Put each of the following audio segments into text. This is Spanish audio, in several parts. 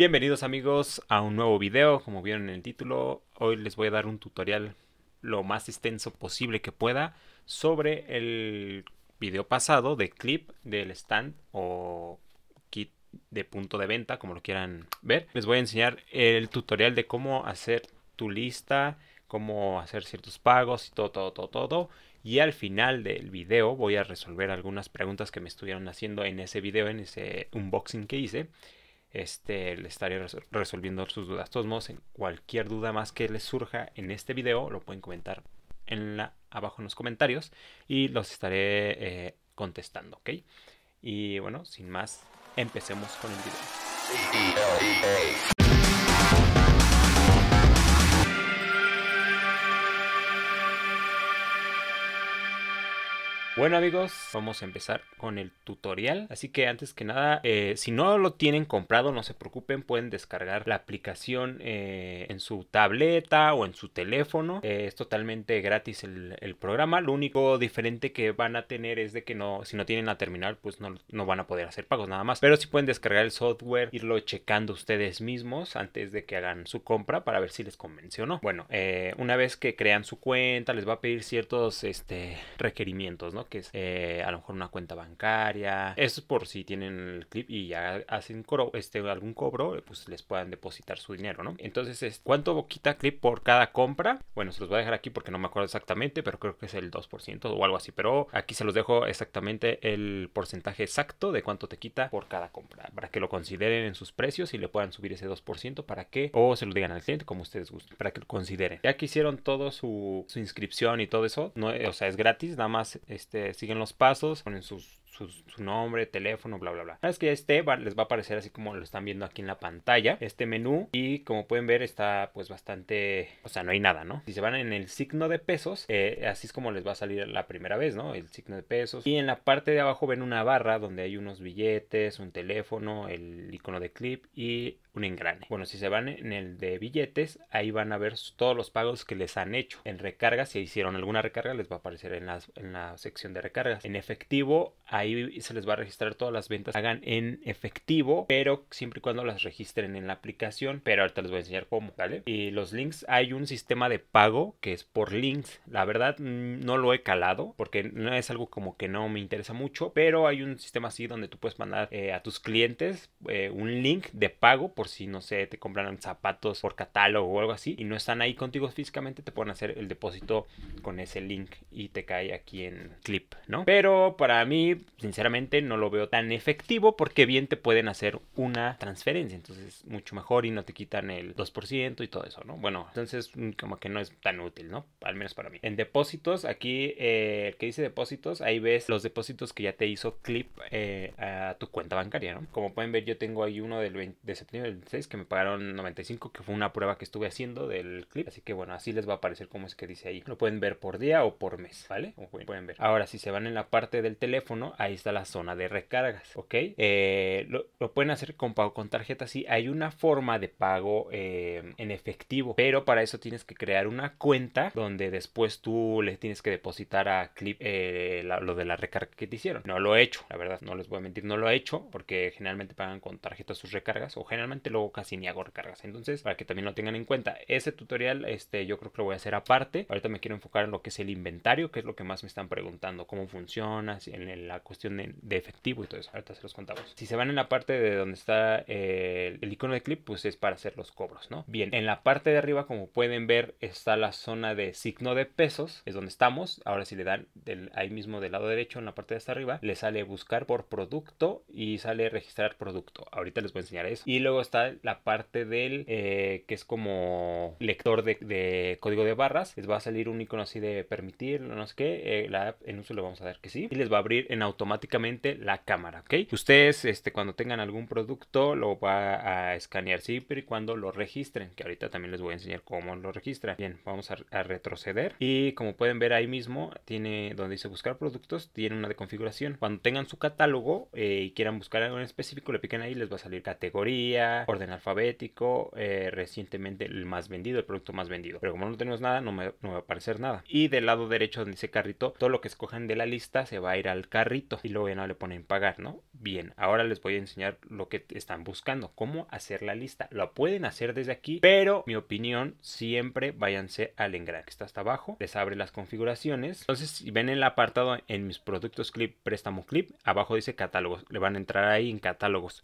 Bienvenidos amigos a un nuevo video, como vieron en el título, hoy les voy a dar un tutorial lo más extenso posible que pueda sobre el video pasado de clip del stand o kit de punto de venta, como lo quieran ver. Les voy a enseñar el tutorial de cómo hacer tu lista, cómo hacer ciertos pagos y todo, todo, todo, todo. Y al final del video voy a resolver algunas preguntas que me estuvieron haciendo en ese video, en ese unboxing que hice este, le estaré resolviendo sus dudas. De todos modos, cualquier duda más que les surja en este video, lo pueden comentar abajo en los comentarios y los estaré eh, contestando, ¿ok? Y bueno, sin más, empecemos con el video. E e Bueno amigos, vamos a empezar con el tutorial. Así que antes que nada, eh, si no lo tienen comprado, no se preocupen, pueden descargar la aplicación eh, en su tableta o en su teléfono. Eh, es totalmente gratis el, programa. Lo único diferente que van a tener es de que no, si no tienen a terminal, pues no, van a poder hacer pagos nada más. Pero si pueden descargar el software, irlo checando ustedes mismos antes de que hagan su compra para ver si les convenció o no. Bueno, una vez que crean su cuenta, les va a pedir ciertos este, requerimientos, ¿no? Que es eh, a lo mejor una cuenta bancaria. Eso es por si tienen el clip y ya hacen este, algún cobro, pues les puedan depositar su dinero, ¿no? Entonces, ¿cuánto quita clip por cada compra? Bueno, se los voy a dejar aquí porque no me acuerdo exactamente, pero creo que es el 2% o algo así. Pero aquí se los dejo exactamente el porcentaje exacto de cuánto te quita por cada compra, para que lo consideren en sus precios y le puedan subir ese 2% para que, o se lo digan al cliente como ustedes gusten, para que lo consideren. Ya que hicieron todo su, su inscripción y todo eso, no, o sea, es gratis, nada más este este, siguen los pasos, ponen sus su, nombre, teléfono, bla, bla, bla. Una que ya esté, les va a aparecer así como lo están viendo aquí en la pantalla, este menú. Y como pueden ver, está pues bastante, o sea, no hay nada, ¿no? Si se van en el signo de pesos, eh, así es como les va a salir la primera vez, ¿no? El signo de pesos. Y en la parte de abajo ven una barra donde hay unos billetes, un teléfono, el icono de clip y un engrane. Bueno, si se van en el de billetes, ahí van a ver todos los pagos que les han hecho. En recarga, si hicieron alguna recarga, les va a aparecer en la, en la sección de recargas. En efectivo, hay Ahí se les va a registrar todas las ventas hagan en efectivo, pero siempre y cuando las registren en la aplicación. Pero ahorita les voy a enseñar cómo, ¿vale? Y los links, hay un sistema de pago que es por links. La verdad mm, no lo he calado porque no es algo como que no me interesa mucho, pero hay un sistema así donde tú puedes mandar eh, a tus clientes eh, un link de pago por si, no sé, te compran zapatos por catálogo o algo así y no están ahí contigo físicamente, te pueden hacer el depósito con ese link y te cae aquí en clip, ¿no? Pero para mí sinceramente no lo veo tan efectivo porque bien te pueden hacer una transferencia, entonces mucho mejor y no te quitan el 2% y todo eso, ¿no? Bueno, entonces mm, como que no es tan útil, ¿no? Al menos para mí. En depósitos, aquí el eh, que dice depósitos, ahí ves los depósitos que ya te hizo clip eh, a tu cuenta bancaria, ¿no? Como pueden ver, yo tengo ahí uno del 20, de septiembre del 26 que me pagaron 95, que fue una prueba que estuve haciendo del clip, así que bueno, así les va a aparecer como es que dice ahí. Lo pueden ver por día o por mes, ¿vale? Como pueden ver. Ahora, si se van en la parte del teléfono, ahí está la zona de recargas, ¿ok? Eh, lo, pueden hacer con pago con tarjeta, sí, hay una forma de pago em, en efectivo, pero para eso tienes que crear una cuenta donde después tú les tienes que depositar a Clip eh, lo de la recarga que te hicieron. No lo he hecho, la verdad, no les voy a mentir, no lo he hecho porque generalmente pagan con tarjeta sus recargas o generalmente luego casi ni hago recargas, entonces para que también lo tengan en cuenta. Ese tutorial este, yo creo que lo voy a hacer aparte, ahorita me quiero enfocar en lo que es el inventario, que es lo que más me están preguntando, cómo funciona, en la de, efectivo y todo eso. Ahorita se los contamos. Si se van en la parte de donde está eh, el, icono de clip, pues es para hacer los cobros, ¿no? Bien, en la parte de arriba, como pueden ver, está la zona de signo de pesos, es donde estamos. Ahora si le dan del, ahí mismo del lado derecho, en la parte de hasta arriba, le sale buscar por producto y sale registrar producto. Ahorita les voy a enseñar eso. Y luego está la parte del eh, que es como lector de, código de barras. Les va a salir un icono así de permitir, no sé qué. Eh, la app en uso le vamos a dar que sí. Y les va a abrir en auto automáticamente la cámara, ¿ok? Ustedes, este, cuando tengan algún producto, lo va a escanear siempre y cuando lo registren, que ahorita también les voy a enseñar cómo lo registra. Bien, vamos a, retroceder y como pueden ver ahí mismo, tiene donde dice buscar productos, tiene una de configuración. Cuando tengan su catálogo eh, y quieran buscar algo en específico, le piquen ahí, les va a salir categoría, orden alfabético, eh, recientemente el más vendido, el producto más vendido. Pero como no tenemos nada, no no me va a aparecer nada. Y del lado derecho donde dice carrito, todo lo que escojan de la lista se va a ir al carrito y luego ya no le ponen pagar, ¿no? Bien, ahora les voy a enseñar lo que están buscando, cómo hacer la lista. Lo pueden hacer desde aquí, pero mi opinión, siempre váyanse al engranaje que está hasta abajo, les abre las configuraciones. Entonces, si ven el apartado en mis productos clip, préstamo clip, abajo dice catálogos, le van a entrar ahí en catálogos.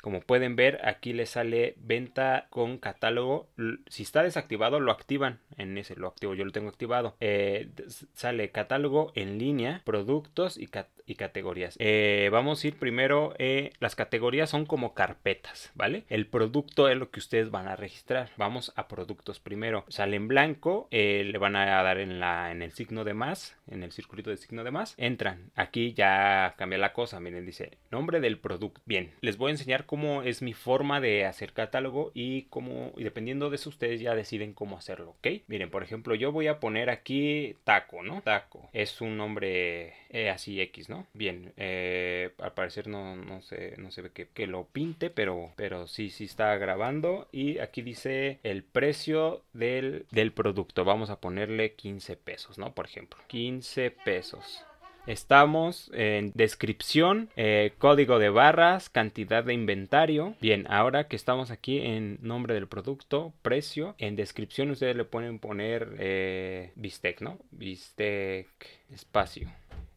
Como pueden ver, aquí les sale venta con catálogo. Si está desactivado, lo activan. En ese lo activo, yo lo tengo activado. Eh, sale catálogo en línea, productos y, catálogos y categorías. Eh, vamos a ir primero, eh, las categorías son como carpetas, ¿vale? El producto es lo que ustedes van a registrar. Vamos a productos primero. Sale en blanco, eh, le van a dar en, la, en el signo de más, en el circulito de signo de más. Entran. Aquí ya cambia la cosa. Miren, dice nombre del producto. Bien, les voy a enseñar cómo es mi forma de hacer catálogo y cómo, y dependiendo de eso, ustedes ya deciden cómo hacerlo, ¿ok? Miren, por ejemplo, yo voy a poner aquí taco, ¿no? Taco. Es un nombre así X, ¿no? Bien, eh, al parecer no, se ve que, lo pinte, pero, pero sí, sí está grabando. Y aquí dice el precio del, producto. Vamos a ponerle 15 pesos, ¿no? Por ejemplo, 15 pesos. Estamos en descripción, eh, código de barras, cantidad de inventario. Bien, ahora que estamos aquí en nombre del producto, precio, en descripción ustedes le pueden poner eh, bistec, ¿no? Bistec espacio.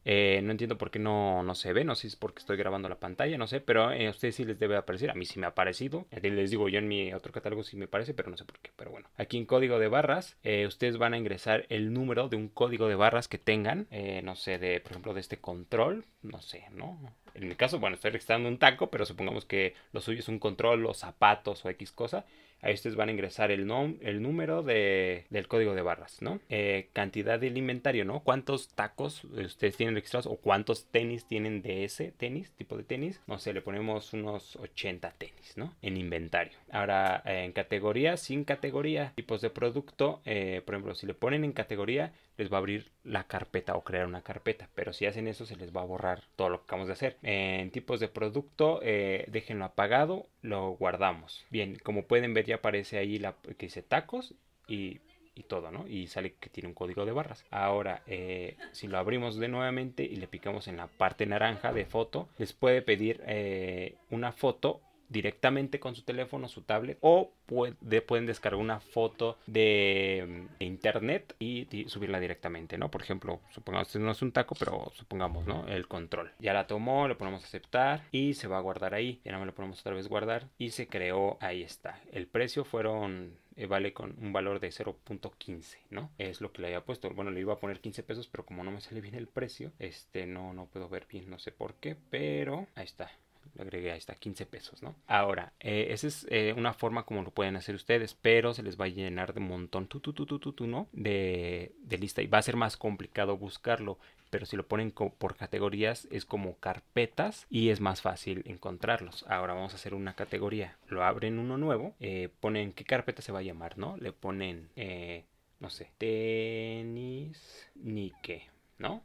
Eh, no entiendo por qué no, no se ve, no sé si es porque estoy grabando la pantalla, no sé, pero eh, a ustedes sí les debe aparecer, a mí sí me ha aparecido. Eh, les digo yo en mi otro catálogo sí me parece, pero no sé por qué. Pero bueno, aquí en código de barras, ustedes van a ingresar el número de un código de barras que tengan, no sé, de por ejemplo de este control, no sé, ¿no? En mi caso, bueno, estoy registrando un taco, pero supongamos que lo suyo es un control o zapatos o X cosa ahí ustedes van a ingresar el, el número del código de barras, ¿no? Eh, cantidad del inventario, ¿no? ¿Cuántos tacos eh, ustedes tienen registrados o cuántos tenis tienen de ese tenis, tipo de tenis? No sé, le ponemos unos 80 tenis, ¿no? En inventario. Ahora, eh, en categoría, sin categoría, tipos de producto, por ejemplo, si le ponen en categoría, les va a abrir la carpeta o crear una carpeta. Pero si hacen eso, se les va a borrar todo lo que acabamos de hacer. En tipos de producto, eh, déjenlo apagado, lo guardamos. Bien, como pueden ver, ya aparece ahí la que dice tacos y todo, ¿no? Y sale que tiene un código de barras. Ahora, eh, si lo abrimos de nuevamente y le picamos en la parte naranja de foto, les puede pedir eh, una foto directamente con su teléfono, su tablet o pueden descargar una foto de, internet y, subirla directamente, ¿no? Por ejemplo, supongamos, que este no es un taco, pero supongamos, ¿no? El control. Ya la tomó, lo ponemos aceptar y se va a guardar ahí. Ya no me lo ponemos otra vez guardar y se creó, ahí está. El precio fueron eh, vale con un valor de 0.15, ¿no? Es lo que le había puesto. Bueno, le iba a poner 15 pesos, pero como no me sale bien el precio, este no, no puedo ver bien, no sé por qué, pero ahí está le agregué, ahí está, 15 pesos, ¿no? Ahora, eh, esa es eh, una forma como lo pueden hacer ustedes, pero se les va a llenar de montón, tú, tú, tú, tú, tú, ¿no? De, lista y va a ser más complicado buscarlo pero si lo ponen por categorías es como carpetas y es más fácil encontrarlos. Ahora vamos a hacer una categoría. Lo abren uno nuevo, eh, ponen qué carpeta se va a llamar, ¿no? Le ponen, no sé, tenis, ni qué, ¿no?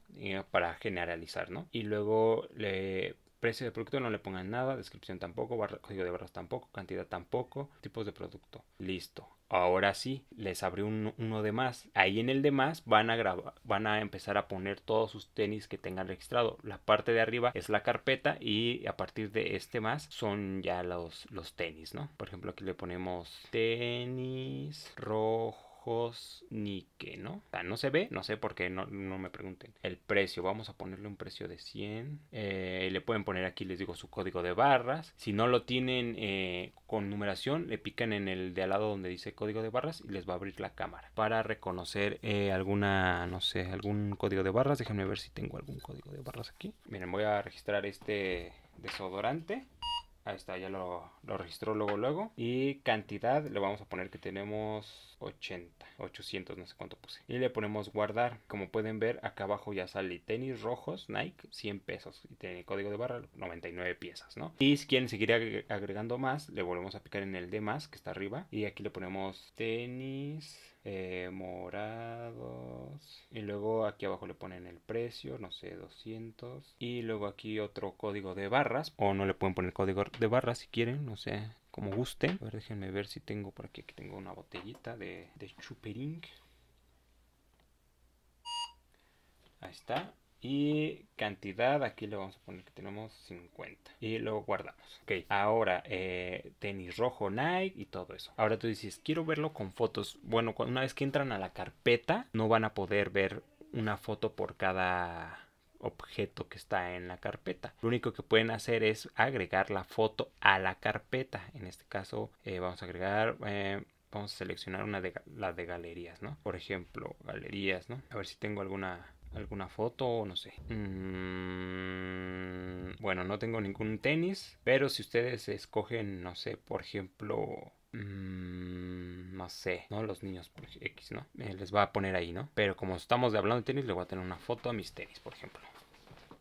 Para generalizar, ¿no? Y luego le Precio de producto no le pongan nada, descripción tampoco, código de barras tampoco, cantidad tampoco, tipos de producto. Listo. Ahora sí, les abrió uno de más. Ahí en el de más van a van a empezar a poner todos sus tenis que tengan registrado. La parte de arriba es la carpeta y a partir de este más son ya los, los tenis, ¿no? Por ejemplo, aquí le ponemos tenis rojo ni que no. no se ve, no sé por qué, no, me pregunten. El precio, vamos a ponerle un precio de 100. Eh, le pueden poner aquí, les digo, su código de barras. Si no lo tienen eh, con numeración, le pican en el de al lado donde dice código de barras y les va a abrir la cámara para reconocer eh, alguna, no sé, algún código de barras. Déjenme ver si tengo algún código de barras aquí. Miren, voy a registrar este desodorante. Ahí está, ya lo, lo registró luego, luego. Y cantidad, le vamos a poner que tenemos 80, 800, no sé cuánto puse. Y le ponemos guardar. Como pueden ver, acá abajo ya sale tenis rojos Nike, 100 pesos. Y tiene código de barra 99 piezas, ¿no? Y si quieren seguir agregando más, le volvemos a picar en el de más que está arriba. Y aquí le ponemos tenis eh, morados. Y luego aquí abajo le ponen el precio, no sé, 200. Y luego aquí otro código de barras. O no le pueden poner código de barras si quieren, no sé como guste. A ver, déjenme ver si tengo por aquí. Aquí tengo una botellita de, chupering. Ahí está. Y cantidad, aquí le vamos a poner que tenemos 50. Y lo guardamos. Ok, ahora eh, tenis rojo Nike y todo eso. Ahora tú dices, quiero verlo con fotos. Bueno, una vez que entran a la carpeta, no van a poder ver una foto por cada objeto que está en la carpeta. Lo único que pueden hacer es agregar la foto a la carpeta. En este caso eh, vamos a agregar... Eh, vamos a seleccionar una de las de galerías, ¿no? Por ejemplo, galerías, ¿no? A ver si tengo alguna alguna foto o no sé. Mm, bueno, no tengo ningún tenis, pero si ustedes escogen, no sé, por ejemplo, Mmm, no sé, ¿no? Los niños por pues, X, ¿no? Eh, les va a poner ahí, ¿no? Pero como estamos hablando de tenis, le voy a tener una foto a mis tenis, por ejemplo.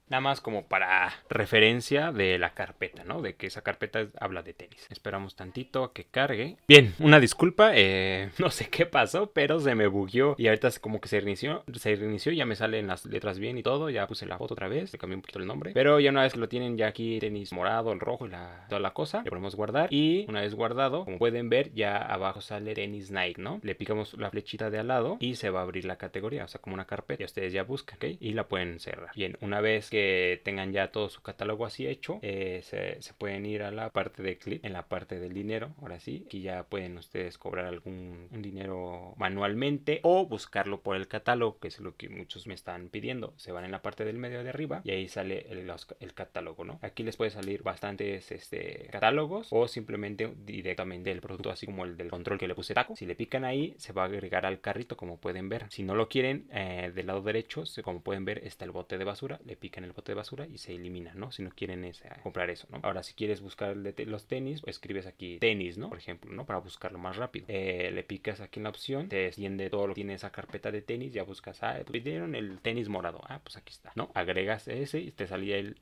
Nada más como para referencia de la carpeta, ¿no? De que esa carpeta habla de tenis. Esperamos tantito a que cargue. Bien, una disculpa. Eh, no sé qué pasó, pero se me bugueó. Y ahorita como que se reinició. Se reinició. Ya me salen las letras bien y todo. Ya puse la foto otra vez. Le cambié un poquito el nombre. Pero ya una vez que lo tienen ya aquí tenis morado, el rojo y toda la cosa. Le podemos guardar. Y una vez guardado, como pueden ver, ya abajo sale tenis Nike, ¿no? Le picamos la flechita de al lado y se va a abrir la categoría. O sea, como una carpeta. Y ustedes ya buscan, ¿ok? Y la pueden cerrar. Bien, una vez que tengan ya todo su catálogo así hecho, eh, se, pueden ir a la parte de clip, en la parte del dinero, ahora sí, aquí ya pueden ustedes cobrar algún dinero manualmente o buscarlo por el catálogo, que es lo que muchos me están pidiendo. Se van en la parte del medio de arriba y ahí sale el, catálogo, ¿no? Aquí les puede salir bastantes este, catálogos o simplemente directamente el producto, así como el del control que le puse taco. Si le pican ahí, se va a agregar al carrito, como pueden ver. Si no lo quieren, eh, del lado derecho, como pueden ver, está el bote de basura, le pican el bote de basura y se elimina, ¿no? Si no quieren ese eh, comprar eso, ¿no? Ahora, si quieres buscar los tenis, escribes aquí tenis, ¿no? Por ejemplo, ¿no? Para buscarlo más rápido. Eh, le picas aquí en la opción, te extiende todo lo que tiene esa carpeta de tenis, ya buscas, ah, pidieron pues, el tenis morado, ah, pues aquí está, ¿no? Agregas ese y te salía el,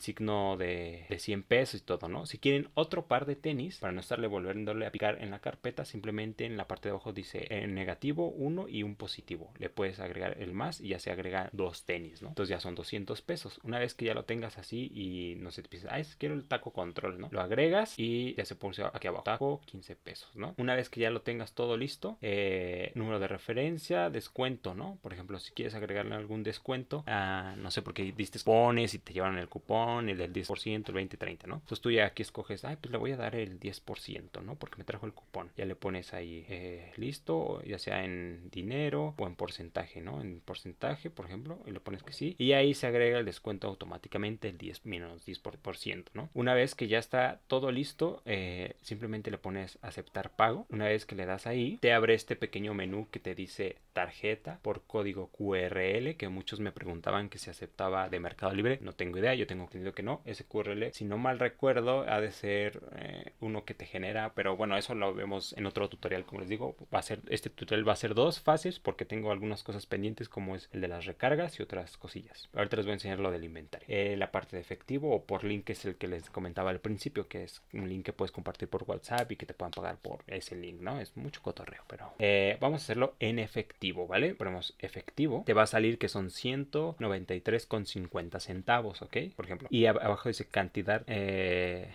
signo de, de 100 pesos y todo, ¿no? Si quieren otro par de tenis, para no estarle volviéndole a picar en la carpeta, simplemente en la parte de abajo dice eh, negativo uno y un positivo. Le puedes agregar el más y ya se agrega dos tenis, ¿no? Entonces ya son 200 pesos una vez que ya lo tengas así y no se te es, quiero el taco control, ¿no? Lo agregas y ya se pone aquí abajo, taco 15 pesos, ¿no? Una vez que ya lo tengas todo listo, eh, número de referencia, descuento, ¿no? Por ejemplo, si quieres agregarle algún descuento, ah, no sé, por qué diste pones y te llevan el cupón, el del 10%, el 20, 30, ¿no? Entonces tú ya aquí escoges, ay, pues le voy a dar el 10%, ¿no? Porque me trajo el cupón. Ya le pones ahí, eh, listo, ya sea en dinero o en porcentaje, ¿no? En porcentaje, por ejemplo, y lo pones que sí. Y ahí se agrega el les descuento automáticamente el 10 menos 10%, ¿no? Una vez que ya está todo listo, eh, simplemente le pones aceptar pago. Una vez que le das ahí, te abre este pequeño menú que te dice tarjeta por código QRL, que muchos me preguntaban que se aceptaba de Mercado Libre. No tengo idea, yo tengo entendido que no. Ese QRL, si no mal recuerdo, ha de ser eh, uno que te genera, pero bueno, eso lo vemos en otro tutorial, como les digo. Va a ser, este tutorial va a ser dos fases porque tengo algunas cosas pendientes como es el de las recargas y otras cosillas. Ahorita les voy a enseñar lo del inventario. Eh, la parte de efectivo o por link que es el que les comentaba al principio, que es un link que puedes compartir por WhatsApp y que te puedan pagar por ese link, ¿no? Es mucho cotorreo, pero eh, vamos a hacerlo en efectivo, ¿vale? Ponemos efectivo, te va a salir que son 193,50 centavos, ¿ok? Por ejemplo, y abajo dice cantidad eh,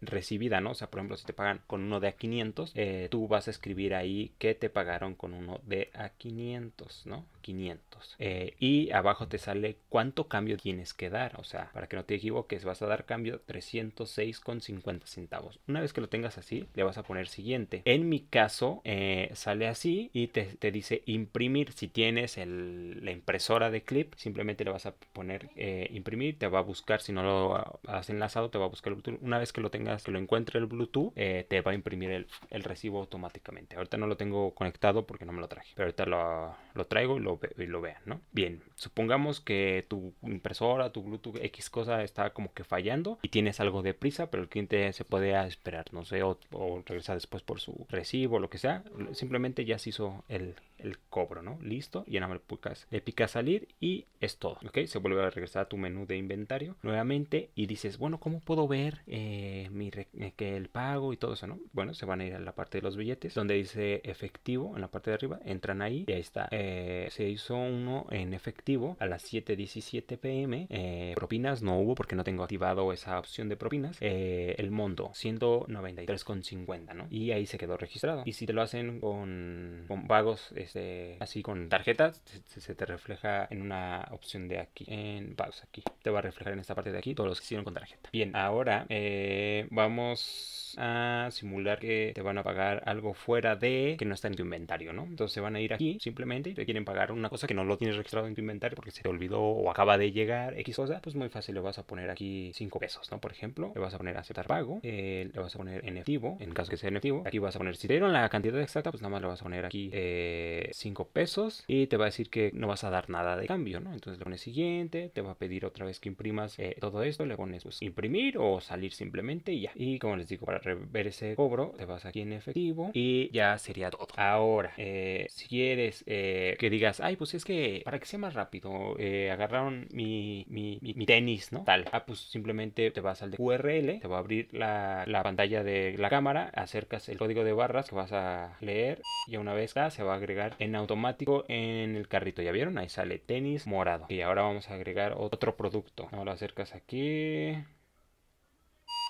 recibida, ¿no? O sea, por ejemplo, si te pagan con uno de a 500, tú vas a escribir ahí que te pagaron con uno de a 500, ¿no? 500. Eh, y abajo te sale cuánto cambio tienes que dar. O sea, para que no te equivoques, vas a dar cambio 306,50 centavos. Una vez que lo tengas así, le vas a poner siguiente. En mi caso, eh, sale así y te, dice imprimir. Si tienes la impresora de clip, simplemente le vas a poner eh, imprimir. Te va a buscar, si no lo has enlazado, te va a buscar el Bluetooth. Una vez que lo tengas, que lo encuentre el Bluetooth, te va a imprimir el, recibo automáticamente. Ahorita no lo tengo conectado porque no me lo traje. Pero ahorita lo, lo traigo y lo y lo vean, ¿no? Bien, supongamos que tu impresora, tu Bluetooth, X cosa está como que fallando y tienes algo de prisa, pero el cliente se puede esperar, no sé, o, o regresa después por su recibo, lo que sea. Simplemente ya se hizo el el cobro, ¿no? Listo, Y el podcast. Le pica salir y es todo, ¿ok? Se vuelve a regresar a tu menú de inventario nuevamente y dices, bueno, ¿cómo puedo ver eh, eh, que el pago y todo eso, ¿no? Bueno, se van a ir a la parte de los billetes donde dice efectivo en la parte de arriba, entran ahí y ahí está. Eh, se hizo uno en efectivo a las 7.17 pm. propinas no hubo porque no tengo activado esa opción de propinas. el monto, 193,50, ¿no? Y ahí se quedó registrado. Y si te lo hacen con, con pagos, este, así con tarjetas, se, te refleja en una opción de aquí, en pausa aquí. Te va a reflejar en esta parte de aquí todos los que hicieron con tarjeta. Bien, ahora eh, vamos a simular que te van a pagar algo fuera de que no está en tu inventario, ¿no? Entonces se van a ir aquí simplemente y te quieren pagar una cosa que no lo tienes registrado en tu inventario porque se te olvidó o acaba de llegar X cosa, pues muy fácil le vas a poner aquí 5 pesos, ¿no? Por ejemplo, le vas a poner aceptar pago, eh, le vas a poner en efectivo, en caso que sea en efectivo, aquí vas a poner si te dieron la cantidad exacta, pues nada más le vas a poner aquí eh, 5 pesos y te va a decir que no vas a dar nada de cambio, ¿no? Entonces le pones siguiente, te va a pedir otra vez que imprimas eh, todo esto, le pones pues, imprimir o salir simplemente y ya. Y como les digo, para rever ese cobro, te vas aquí en efectivo y ya sería todo. Ahora, eh, si quieres eh, que digas, ay, pues es que para que sea más rápido, agarraron mi, tenis, ¿no? Tal. Ah, pues simplemente te vas al de URL, te va a abrir la, la pantalla de la cámara, acercas el código de barras que vas a leer y una vez acá se va a agregar en automático en el carrito. ¿Ya vieron? Ahí sale tenis morado. Y ahora vamos a agregar otro producto. lo acercas aquí.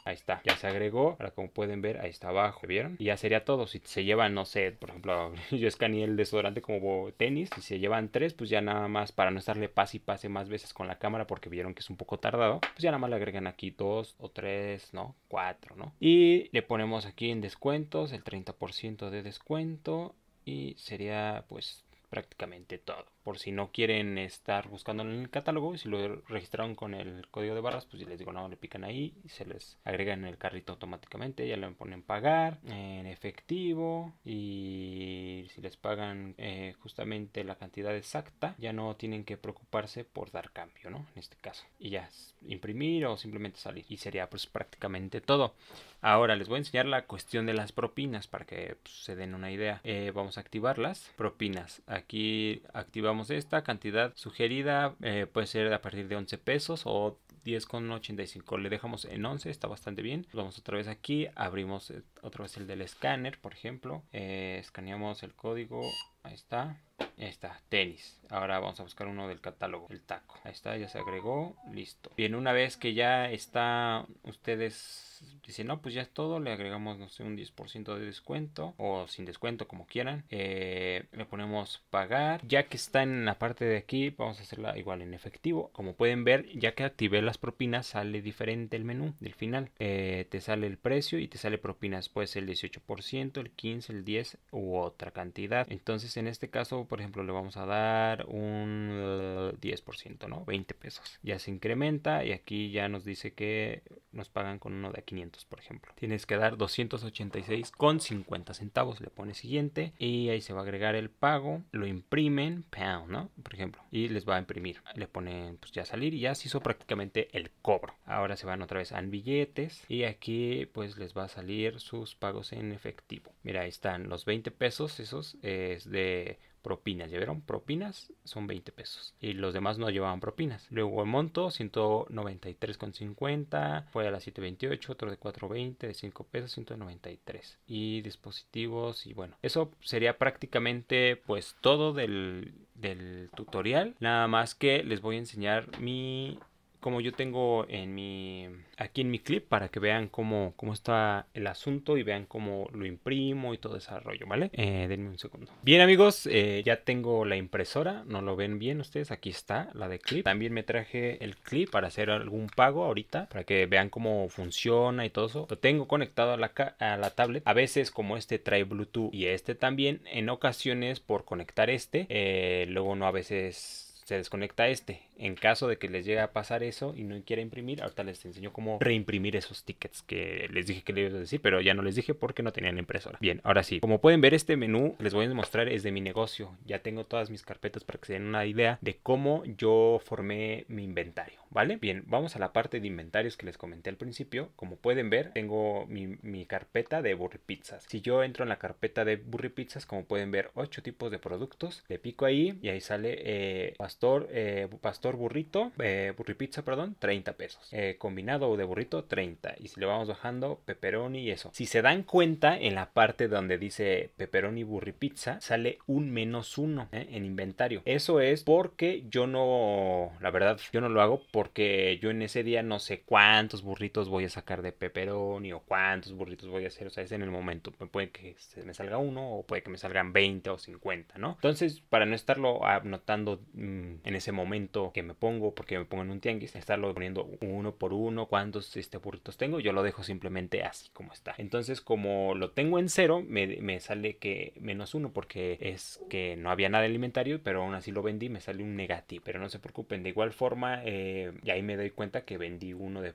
Ahí está, ya se agregó. Ahora como pueden ver, ahí está abajo. ¿Vieron? Y ya sería todo. Si se llevan, no sé, por ejemplo, yo escaneé el desodorante como tenis. Si se llevan tres, pues ya nada más para no estarle pase y pase más veces con la cámara porque vieron que es un poco tardado. Pues ya nada más le agregan aquí dos o tres, ¿no? Cuatro, ¿no? Y le ponemos aquí en descuentos el 30% de descuento y sería pues prácticamente todo por si no quieren estar buscando en el catálogo y si lo registraron con el código de barras pues si les digo no le pican ahí y se les agrega en el carrito automáticamente ya le ponen pagar en efectivo y si les pagan eh, justamente la cantidad exacta ya no tienen que preocuparse por dar cambio no en este caso y ya imprimir o simplemente salir y sería pues prácticamente todo ahora les voy a enseñar la cuestión de las propinas para que pues, se den una idea eh, vamos a activarlas propinas aquí activamos esta cantidad sugerida eh, puede ser a partir de 11 pesos o 10,85 le dejamos en 11 está bastante bien vamos otra vez aquí abrimos eh, otra vez el del escáner por ejemplo eh, escaneamos el código ahí está Ahí está, tenis. Ahora vamos a buscar uno del catálogo, el taco. Ahí está, ya se agregó, listo. Bien, una vez que ya está, ustedes dicen, no, pues ya es todo, le agregamos, no sé, un 10% de descuento o sin descuento, como quieran. Eh, le ponemos pagar. Ya que está en la parte de aquí, vamos a hacerla igual en efectivo. Como pueden ver, ya que activé las propinas, sale diferente el menú del final. Eh, te sale el precio y te sale propinas, pues el 18%, el 15%, el 10% u otra cantidad. Entonces, en este caso, por ejemplo, le vamos a dar un 10%, ¿no? 20 pesos. Ya se incrementa y aquí ya nos dice que nos pagan con uno de 500, por ejemplo. Tienes que dar 286,50 centavos. Le pone siguiente y ahí se va a agregar el pago. Lo imprimen, ¿no? Por ejemplo. Y les va a imprimir. Le ponen, pues ya salir y ya se hizo prácticamente el cobro. Ahora se van otra vez a billetes y aquí pues les va a salir sus pagos en efectivo. Mira, ahí están los 20 pesos, esos es de propinas. ¿Llevaron propinas? Son 20 pesos. Y los demás no llevaban propinas. Luego el monto, 193,50. Fue a las 7.28, otro de 4.20, de 5 pesos, 193. Y dispositivos y bueno. Eso sería prácticamente pues todo del, del tutorial. Nada más que les voy a enseñar mi como yo tengo en mi aquí en mi clip para que vean cómo, cómo está el asunto y vean cómo lo imprimo y todo ese rollo, ¿vale? Eh, denme un segundo. Bien amigos, eh, ya tengo la impresora, no lo ven bien ustedes, aquí está la de clip. También me traje el clip para hacer algún pago ahorita, para que vean cómo funciona y todo eso. Lo tengo conectado a la, tablet. A veces como este trae Bluetooth y este también, en ocasiones por conectar este, eh, luego no a veces se desconecta este en caso de que les llegue a pasar eso y no quiera imprimir, ahorita les enseño cómo reimprimir esos tickets que les dije que les iba a decir, pero ya no les dije porque no tenían impresora. Bien, ahora sí, como pueden ver este menú les voy a mostrar es de mi negocio. Ya tengo todas mis carpetas para que se den una idea de cómo yo formé mi inventario, ¿vale? Bien, vamos a la parte de inventarios que les comenté al principio. Como pueden ver, tengo mi, carpeta de burri pizzas. Si yo entro en la carpeta de burri pizzas, como pueden ver, ocho tipos de productos, le pico ahí y ahí sale eh, pastor, eh, pastor burrito, eh, pizza perdón, 30 pesos. Eh, combinado de burrito, 30. Y si le vamos bajando, pepperoni y eso. Si se dan cuenta, en la parte donde dice pepperoni pizza sale un menos uno eh, en inventario. Eso es porque yo no, la verdad, yo no lo hago porque yo en ese día no sé cuántos burritos voy a sacar de pepperoni o cuántos burritos voy a hacer. O sea, es en el momento. Puede que me salga uno o puede que me salgan 20 o 50, ¿no? Entonces, para no estarlo anotando mm, en ese momento me pongo, porque me pongo en un tianguis, estarlo poniendo uno por uno, cuántos este, burritos tengo, yo lo dejo simplemente así como está. Entonces, como lo tengo en cero, me, sale que menos uno, porque es que no había nada alimentario pero aún así lo vendí, me sale un negativo. Pero no se preocupen, de igual forma, eh, y ahí me doy cuenta que vendí uno de,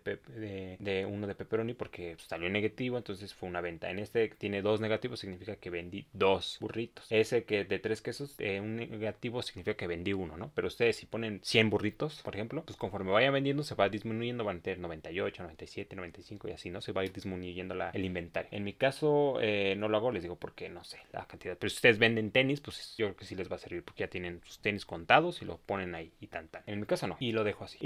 de, uno de pepperoni porque salió negativo, entonces fue una venta. En este tiene dos negativos, significa que vendí dos burritos. Ese que de tres quesos, eh, un negativo significa que vendí uno, ¿no? Pero ustedes si ponen 100 burritos, por ejemplo, pues conforme vaya vendiendo se va disminuyendo, van a tener 98, 97, 95 y así, ¿no? Se va a ir disminuyendo el inventario. En mi caso eh, no lo hago, les digo porque no sé la cantidad. Pero si ustedes venden tenis, pues yo creo que sí les va a servir porque ya tienen sus tenis contados y lo ponen ahí y tan tan. En mi caso no, y lo dejo así.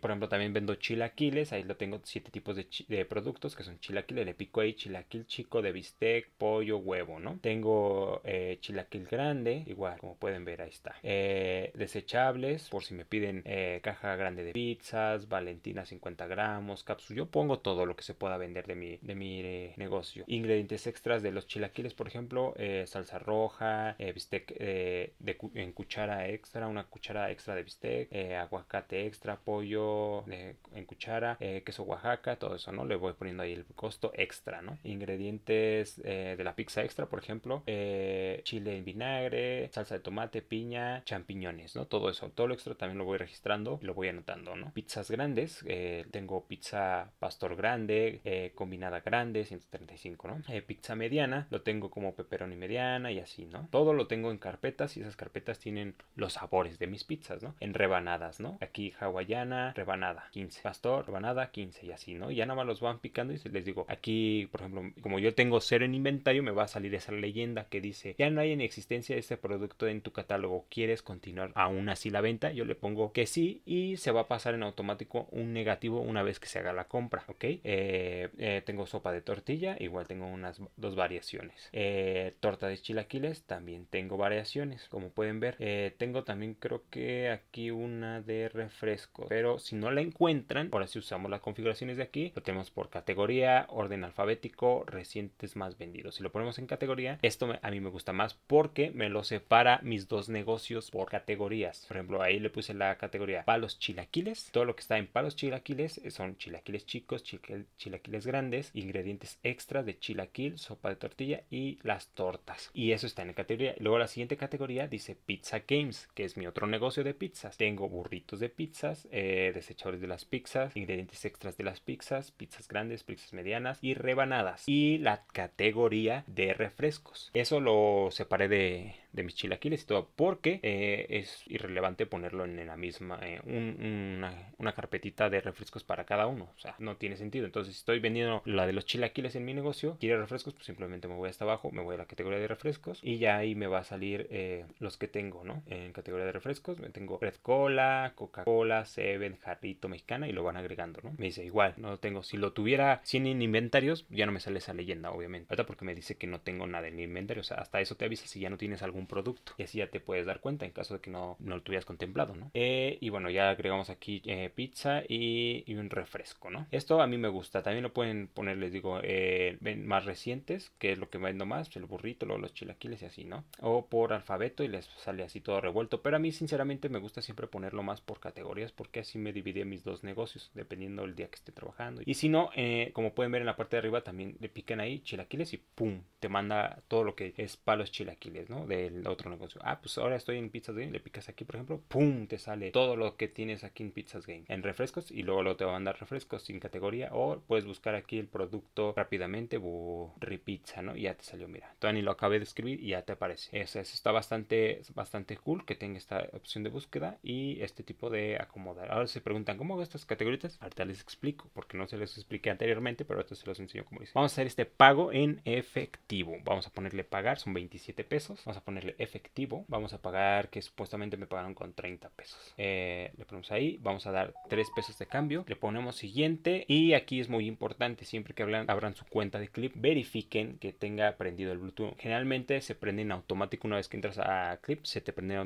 por ejemplo, también vendo chilaquiles, ahí lo tengo siete tipos de, productos que son chilaquiles le pico ahí, chilaquil chico de bistec, pollo, huevo, ¿no? Tengo eh, chilaquil grande, igual, como pueden ver, ahí está. Eh, desechables, por si me piden eh, caja grande de pizzas, Valentina 50 gramos, cápsula. Yo pongo todo lo que se pueda vender de mi, de mi eh, negocio. Ingredientes extras de los chilaquiles, por ejemplo, eh, salsa roja, bistec en cuchara extra, una cuchara extra de bistec, aguacate extra, pollo en cuchara, queso Oaxaca, todo eso, ¿no? Le voy poniendo ahí el costo extra, ¿no? Ingredientes de la pizza extra, por ejemplo, chile en vinagre, salsa de tomate, piña, champiñones, ¿no? Todo eso, todo lo extra también lo voy registrando y lo voy anotando, ¿no? Pizzas grandes, eh, tengo pizza pastor grande, eh, combinada grande, 135, ¿no? Eh, pizza mediana, lo tengo como pepperoni mediana y así, ¿no? Todo lo tengo en carpetas y esas carpetas tienen los sabores de mis pizzas, ¿no? En rebanadas, ¿no? Aquí hawaiana, rebanada, 15. Pastor, rebanada, 15 y así, ¿no? ya nada más los van picando y les digo, aquí, por ejemplo, como yo tengo cero en inventario, me va a salir esa leyenda que dice, ya no hay en existencia este producto en tu catálogo, ¿quieres continuar aún así la venta? Yo le pongo que sí y se va a pasar en automático un negativo una vez que se haga la compra, ¿ok? Eh, eh, tengo sopa de tortilla, igual tengo unas dos variaciones. Eh, torta de chilaquiles, también tengo variaciones, como pueden ver. tengo también creo que aquí una de refresco, pero si no la encuentran, ahora si usamos las configuraciones de aquí, lo tenemos por categoría, orden alfabético, recientes más vendidos. Si lo ponemos en categoría, esto a mí me gusta más porque me lo separa mis dos negocios por categorías. Por ejemplo, ahí le puse la categoría palos chilaquiles. Todo lo que está en palos chilaquiles eh, son chilaquiles chicos, chilaquiles grandes, ingredientes extra de chilaquil, sopa de tortilla y las tortas. Y eso está en la categoría. Luego la siguiente categoría dice Pizza Games, que es mi otro negocio de pizzas. Tengo burritos de pizzas, eh, desechadores de las pizzas, ingredientes extras de las pizzas, pizzas grandes, pizzas medianas y rebanadas. Y la categoría de refrescos. Eso lo separé de, de mis chilaquiles y todo, porque eh, es irrelevante ponerlo en, la misma, eh, una, una, carpetita de refrescos para cada uno, o sea, no tiene sentido. Entonces, si estoy vendiendo la de los chilaquiles en mi negocio, quiere refrescos, pues simplemente me voy hasta abajo, me voy a la categoría de refrescos y ya ahí me va a salir eh, los que tengo, ¿no? En categoría de refrescos, me tengo Red Cola, Coca-Cola, Seven, Jarrito Mexicana y lo van agregando, ¿no? Me dice igual, no lo tengo. Si lo tuviera sin inventarios, ya no me sale esa leyenda, obviamente. porque me dice que no tengo nada en inventario, o sea, hasta eso te avisa si ya no tienes algún producto. Y así ya te puedes dar cuenta en caso de que no, no lo tuvieras contemplado, ¿no? Eh, y bueno, ya agregamos aquí eh, pizza y, un refresco, ¿no? Esto a mí me gusta. También lo pueden poner, les digo, eh, más recientes, que es lo que vendo más, el burrito, luego los chilaquiles y así, ¿no? O por alfabeto y les sale así todo revuelto. Pero a mí, sinceramente, me gusta siempre ponerlo más por categorías porque así me divide mis dos negocios, dependiendo del día que esté trabajando. Y si no, como pueden ver en la parte de arriba, también le pican ahí chilaquiles y ¡pum! Te manda todo lo que es palos chilaquiles, ¿no? Del otro negocio. Ah, pues ahora estoy en Pizzas Game, le picas aquí, por ejemplo, ¡pum! Te sale todo lo que tienes aquí en Pizzas Game. En refrescos y luego lo te va a mandar refrescos sin categoría o puedes buscar aquí el producto rápidamente, bu repizza, ¿no? Y ya te salió, mira. Todavía ni lo acabé de escribir y ya te aparece. Eso, está bastante, bastante cool que tenga esta opción de búsqueda y este tipo de acomodar. Ahora se preguntan, ¿cómo hago estas categorías? Ahorita les explico, porque no se les expliqué anteriormente, pero esto se los enseño como dice. Vamos a hacer este pago en efectivo. Vamos a ponerle pagar, son 27 pesos. Vamos a poner efectivo. Vamos a pagar, que supuestamente me pagaron con 30 pesos. Eh, le ponemos ahí, vamos a dar 3 pesos de cambio. Le ponemos siguiente y aquí es muy importante, siempre que abran su cuenta de Clip, verifiquen que tenga prendido el Bluetooth. Generalmente se prende en automático una vez que entras a Clip, se te prende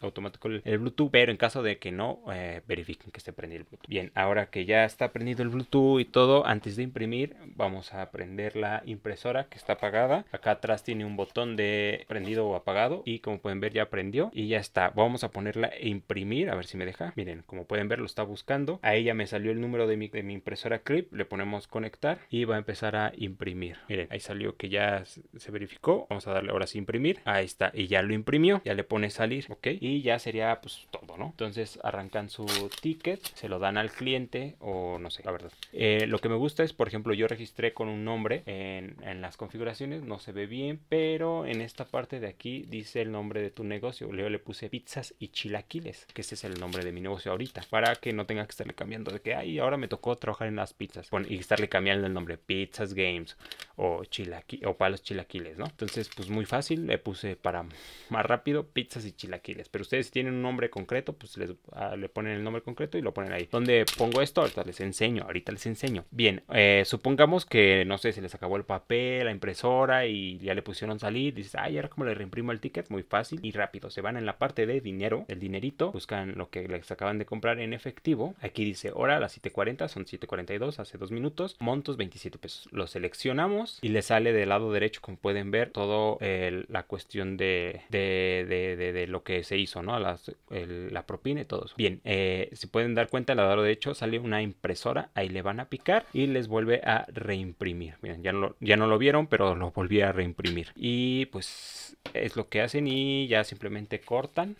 automático el, Bluetooth, pero en caso de que no, eh, verifiquen que esté prendido el Bluetooth. Bien, ahora que ya está prendido el Bluetooth y todo, antes de imprimir, vamos a prender la impresora que está apagada. Acá atrás tiene un botón de prendido o apagado y como pueden ver ya aprendió y ya está. Vamos a ponerla e imprimir, a ver si me deja. Miren, como pueden ver lo está buscando. Ahí ya me salió el número de mi, de mi impresora clip, le ponemos conectar y va a empezar a imprimir. Miren, ahí salió que ya se verificó. Vamos a darle ahora sí imprimir. Ahí está, y ya lo imprimió. Ya le pone salir, ok. Y ya sería pues todo, ¿no? Entonces arrancan su ticket, se lo dan al cliente o no sé, la verdad. Eh, lo que me gusta es, por ejemplo, yo registré con un nombre en, en las configuraciones, no se ve bien, pero en esta parte de aquí dice el nombre de tu negocio. Leo le puse pizzas y chilaquiles, que ese es el nombre de mi negocio ahorita, para que no tenga que estarle cambiando de que, ay, ahora me tocó trabajar en las pizzas. Bueno, y estarle cambiando el nombre, Pizzas Games o, chilaqui o los chilaquiles, ¿no? Entonces, pues muy fácil, le puse para más rápido pizzas y chilaquiles. Pero ustedes tienen un nombre concreto, pues les, ah, le ponen el nombre concreto y lo ponen ahí. ¿Dónde pongo esto? Ahorita les enseño, ahorita les enseño. Bien, eh, supongamos que, no sé, se les acabó el papel, la impresora y ya le pusieron salir. Dices, ay, ahora como le reimprimo el ticket, muy fácil y rápido. Se van en la parte de dinero, el dinerito, buscan lo que les acaban de comprar en efectivo. Aquí dice, hora las 7.40, son 7.42, hace dos minutos, montos 27 pesos. Lo seleccionamos y le sale del lado derecho como pueden ver todo la cuestión de, de, lo que se hizo no la propina y todo eso bien eh, si pueden dar cuenta del lado derecho sale una impresora ahí le van a picar y les vuelve a reimprimir miren ya, ya no lo vieron pero lo volví a reimprimir y pues es lo que hacen y ya simplemente cortan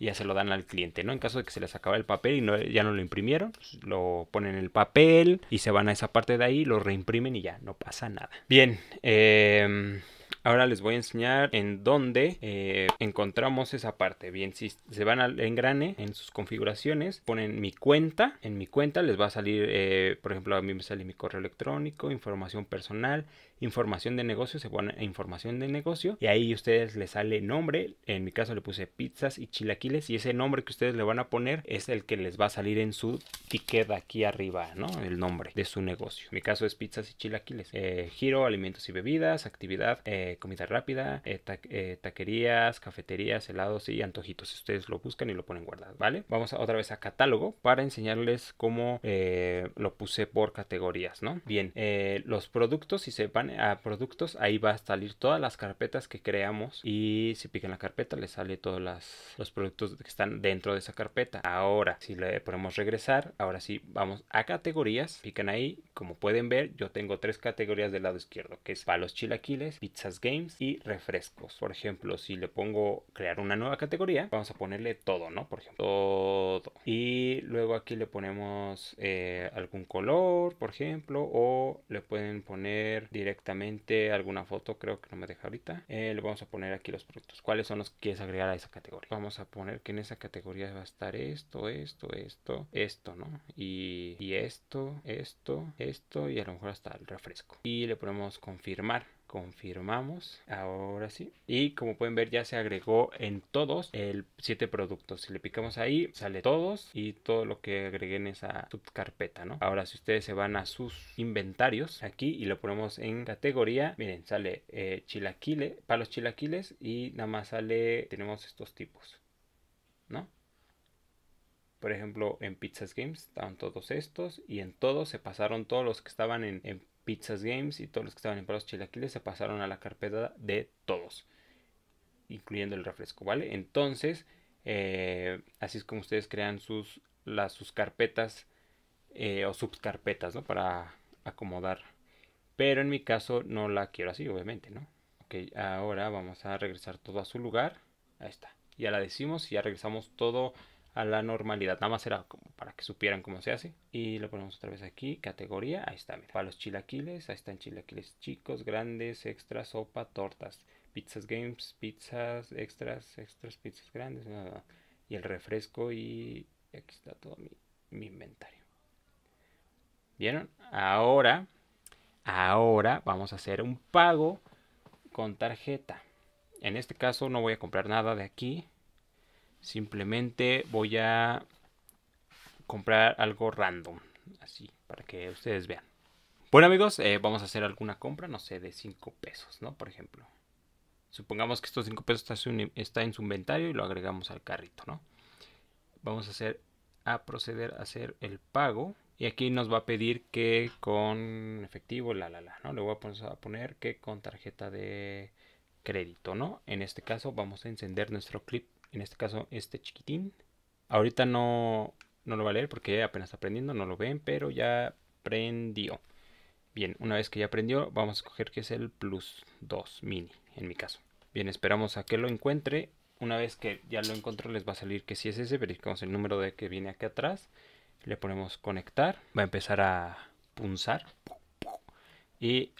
y ya se lo dan al cliente, ¿no? En caso de que se les acaba el papel y ya no lo imprimieron, pues, lo ponen en el papel y se van a esa parte de ahí, lo reimprimen y ya, no pasa nada. Bien, em, ahora les voy a enseñar en dónde eh, encontramos esa parte. Bien, si se van al engrane, en sus configuraciones, ponen mi cuenta. En mi cuenta les va a salir, eh, por ejemplo, a mí me sale mi correo electrónico, información personal, información de negocio, se pone información de negocio y ahí a ustedes les sale nombre. En mi caso le puse pizzas y chilaquiles y ese nombre que ustedes le van a poner es el que les va a salir en su ticket aquí arriba, ¿no? El nombre de su negocio. En mi caso es pizzas y chilaquiles. Eh, giro, alimentos y bebidas, actividad, eh, comida rápida, eh, taquerías, cafeterías, helados y antojitos. Ustedes lo buscan y lo ponen guardado, ¿vale? Vamos otra vez a catálogo para enseñarles cómo lo puse por categorías, ¿no? Bien, los productos, si se van a productos, ahí va a salir todas las carpetas que creamos y si pican la carpeta le sale todos los productos que están dentro de esa carpeta. Ahora, si le ponemos regresar, ahora sí vamos a categorías, pican ahí, como pueden ver yo tengo tres categorías del lado izquierdo, que es palos chilaquiles, pizzas games y refrescos. Por ejemplo, si le pongo crear una nueva categoría, vamos a ponerle todo, ¿no? Por ejemplo, todo. Y luego aquí le ponemos eh, algún color, por ejemplo, o le pueden poner directamente directamente alguna foto, creo que no me deja ahorita. Eh, le vamos a poner aquí los productos. ¿Cuáles son los que quieres agregar a esa categoría? Vamos a poner que en esa categoría va a estar esto, esto, esto, esto, ¿no? Y, y esto, esto, esto y a lo mejor hasta el refresco. Y le ponemos confirmar confirmamos ahora sí y como pueden ver ya se agregó en todos el 7 productos si le picamos ahí sale todos y todo lo que agregué en esa subcarpeta no ahora si ustedes se van a sus inventarios aquí y lo ponemos en categoría miren sale eh, chilaquiles palos chilaquiles y nada más sale tenemos estos tipos no por ejemplo, en Pizzas Games estaban todos estos y en todos se pasaron todos los que estaban en Pizzas Games y todos los que estaban en chile Chilaquiles se pasaron a la carpeta de todos, incluyendo el refresco, ¿vale? Entonces, eh, así es como ustedes crean sus, las, sus carpetas eh, o subcarpetas, ¿no? Para acomodar. Pero en mi caso no la quiero así, obviamente, ¿no? Ok, ahora vamos a regresar todo a su lugar. Ahí está. Ya la decimos y ya regresamos todo a la normalidad. Nada más era como para que supieran cómo se hace. Y lo ponemos otra vez aquí, categoría, ahí está, Para los chilaquiles, ahí están chilaquiles chicos, grandes, extras, sopa, tortas, pizzas games, pizzas, extras, extras, pizzas grandes, y el refresco y aquí está todo mi, mi inventario. ¿Vieron? Ahora, ahora vamos a hacer un pago con tarjeta. En este caso no voy a comprar nada de aquí Simplemente voy a comprar algo random. Así, para que ustedes vean. Bueno amigos, eh, vamos a hacer alguna compra, no sé, de 5 pesos, ¿no? Por ejemplo. Supongamos que estos 5 pesos está, en su inventario y lo agregamos al carrito, ¿no? Vamos a hacer a proceder a hacer el pago. Y aquí nos va a pedir que con efectivo, la, la, la, ¿no? Le voy a poner que con tarjeta de crédito, ¿no? En este caso vamos a encender nuestro clip en este caso este chiquitín. Ahorita no, no lo va a leer porque apenas está aprendiendo, no lo ven, pero ya prendió. Bien, una vez que ya aprendió, vamos a escoger que es el Plus 2 Mini, en mi caso. Bien, esperamos a que lo encuentre. Una vez que ya lo encontró, les va a salir que si sí es ese. Verificamos el número de que viene aquí atrás. Le ponemos conectar. Va a empezar a punzar. Y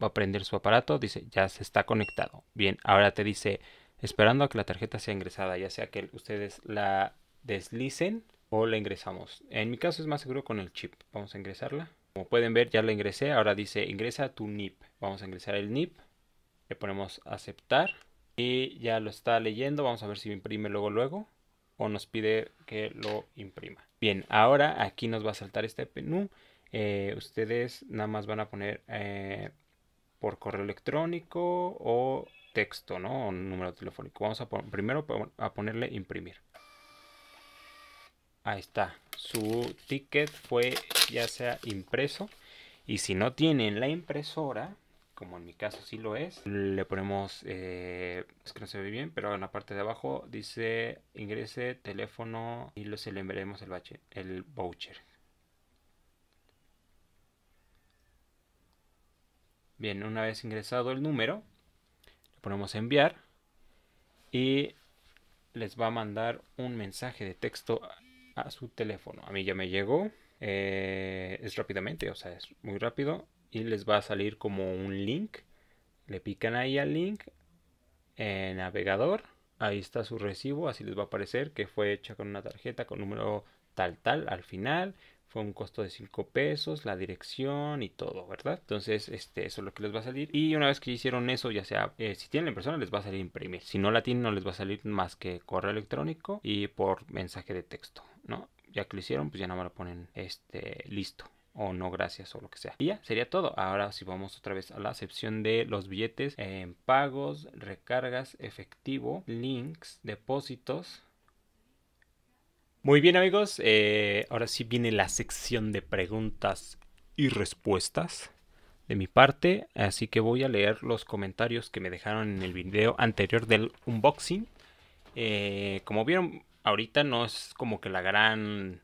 va a prender su aparato. Dice, ya se está conectado. Bien, ahora te dice esperando a que la tarjeta sea ingresada, ya sea que ustedes la deslicen o la ingresamos. En mi caso es más seguro con el chip. Vamos a ingresarla. Como pueden ver ya la ingresé, ahora dice ingresa tu NIP. Vamos a ingresar el NIP, le ponemos aceptar y ya lo está leyendo. Vamos a ver si imprime luego luego o nos pide que lo imprima. Bien, ahora aquí nos va a saltar este menú. Eh, ustedes nada más van a poner eh, por correo electrónico o texto, ¿no? O un número telefónico. Vamos a primero a ponerle imprimir. Ahí está. Su ticket fue ya sea impreso. Y si no tienen la impresora, como en mi caso sí lo es, le ponemos, eh, es que no se ve bien, pero en la parte de abajo dice ingrese teléfono y le enviaremos el, el voucher. Bien, una vez ingresado el número, ponemos enviar y les va a mandar un mensaje de texto a, su teléfono. A mí ya me llegó, eh, es rápidamente, o sea, es muy rápido y les va a salir como un link. Le pican ahí al link, en eh, navegador, ahí está su recibo, así les va a aparecer que fue hecha con una tarjeta con número tal tal al final, fue un costo de 5 pesos, la dirección y todo, ¿verdad? Entonces, este, eso es lo que les va a salir. Y una vez que hicieron eso, ya sea, eh, si tienen la impresora, les va a salir imprimir. Si no la tienen, no les va a salir más que correo electrónico y por mensaje de texto, ¿no? Ya que lo hicieron, pues ya no me lo ponen este, listo o no gracias o lo que sea. Y ya, sería todo. Ahora si vamos otra vez a la sección de los billetes en pagos, recargas, efectivo, links, depósitos, muy bien amigos, eh, ahora sí viene la sección de preguntas y respuestas de mi parte, así que voy a leer los comentarios que me dejaron en el video anterior del unboxing. Eh, como vieron, ahorita no es como que la gran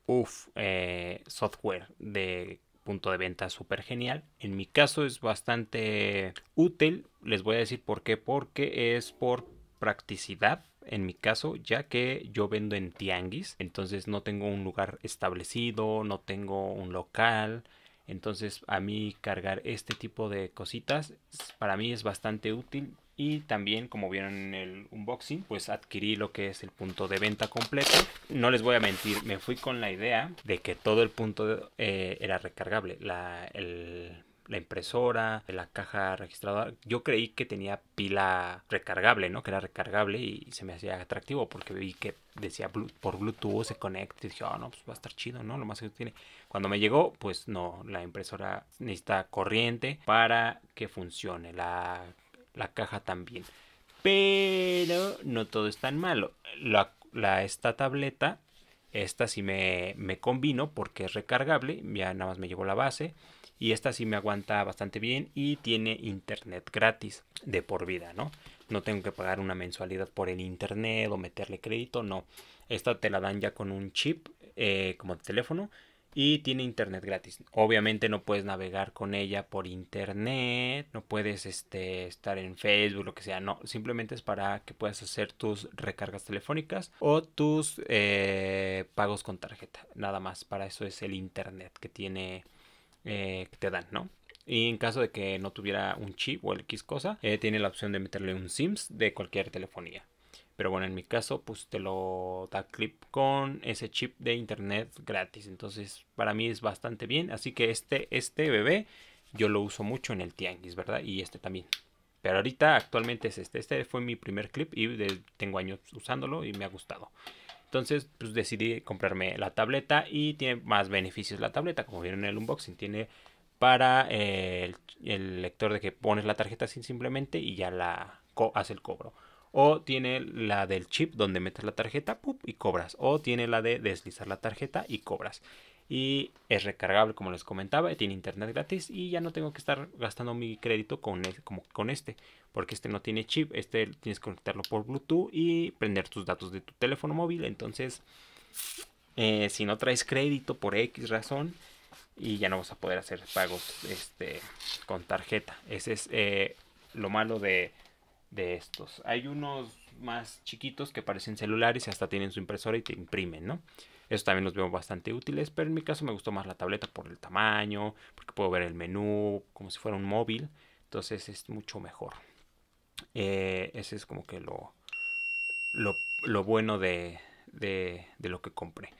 eh, software de punto de venta súper genial. En mi caso es bastante útil, les voy a decir por qué, porque es por practicidad en mi caso, ya que yo vendo en tianguis, entonces no tengo un lugar establecido, no tengo un local, entonces a mí cargar este tipo de cositas para mí es bastante útil y también, como vieron en el unboxing, pues adquirí lo que es el punto de venta completo. No les voy a mentir, me fui con la idea de que todo el punto eh, era recargable. La, el la impresora, la caja registradora. Yo creí que tenía pila recargable, ¿no? Que era recargable y se me hacía atractivo porque vi que decía por Bluetooth se conecta y dije, oh, no, pues va a estar chido, ¿no? Lo más que tiene. Cuando me llegó, pues no, la impresora necesita corriente para que funcione, la, caja también. Pero no todo es tan malo. La, esta tableta, esta sí me, me combino porque es recargable, ya nada más me llegó la base y esta sí me aguanta bastante bien y tiene internet gratis de por vida, ¿no? No tengo que pagar una mensualidad por el internet o meterle crédito, no. Esta te la dan ya con un chip eh, como de teléfono y tiene internet gratis. Obviamente no puedes navegar con ella por internet, no puedes este, estar en Facebook, lo que sea, no, simplemente es para que puedas hacer tus recargas telefónicas o tus eh, pagos con tarjeta, nada más, para eso es el internet que tiene que eh, te dan, ¿no? Y en caso de que no tuviera un chip o el X cosa, eh, tiene la opción de meterle un SIMS de cualquier telefonía. Pero bueno, en mi caso, pues te lo da clip con ese chip de internet gratis. Entonces, para mí es bastante bien. Así que este, este bebé, yo lo uso mucho en el tianguis, ¿verdad? Y este también. Pero ahorita actualmente es este. Este fue mi primer clip y tengo años usándolo y me ha gustado. Entonces, pues, decidí comprarme la tableta y tiene más beneficios la tableta, como vieron en el unboxing. Tiene para eh, el, lector de que pones la tarjeta así simplemente y ya la hace el cobro. O tiene la del chip donde metes la tarjeta y cobras. O tiene la de deslizar la tarjeta y cobras y es recargable como les comentaba, tiene internet gratis y ya no tengo que estar gastando mi crédito con, con este, porque este no tiene chip, este tienes que conectarlo por Bluetooth y prender tus datos de tu teléfono móvil, entonces eh, si no traes crédito por X razón y ya no vas a poder hacer pagos este, con tarjeta, ese es eh, lo malo de, de estos. Hay unos más chiquitos que parecen celulares y hasta tienen su impresora y te imprimen, ¿no? Eso también los veo bastante útiles, pero en mi caso me gustó más la tableta por el tamaño, porque puedo ver el menú como si fuera un móvil. Entonces es mucho mejor. Eh, ese es como que lo, lo, bueno de, lo que compré.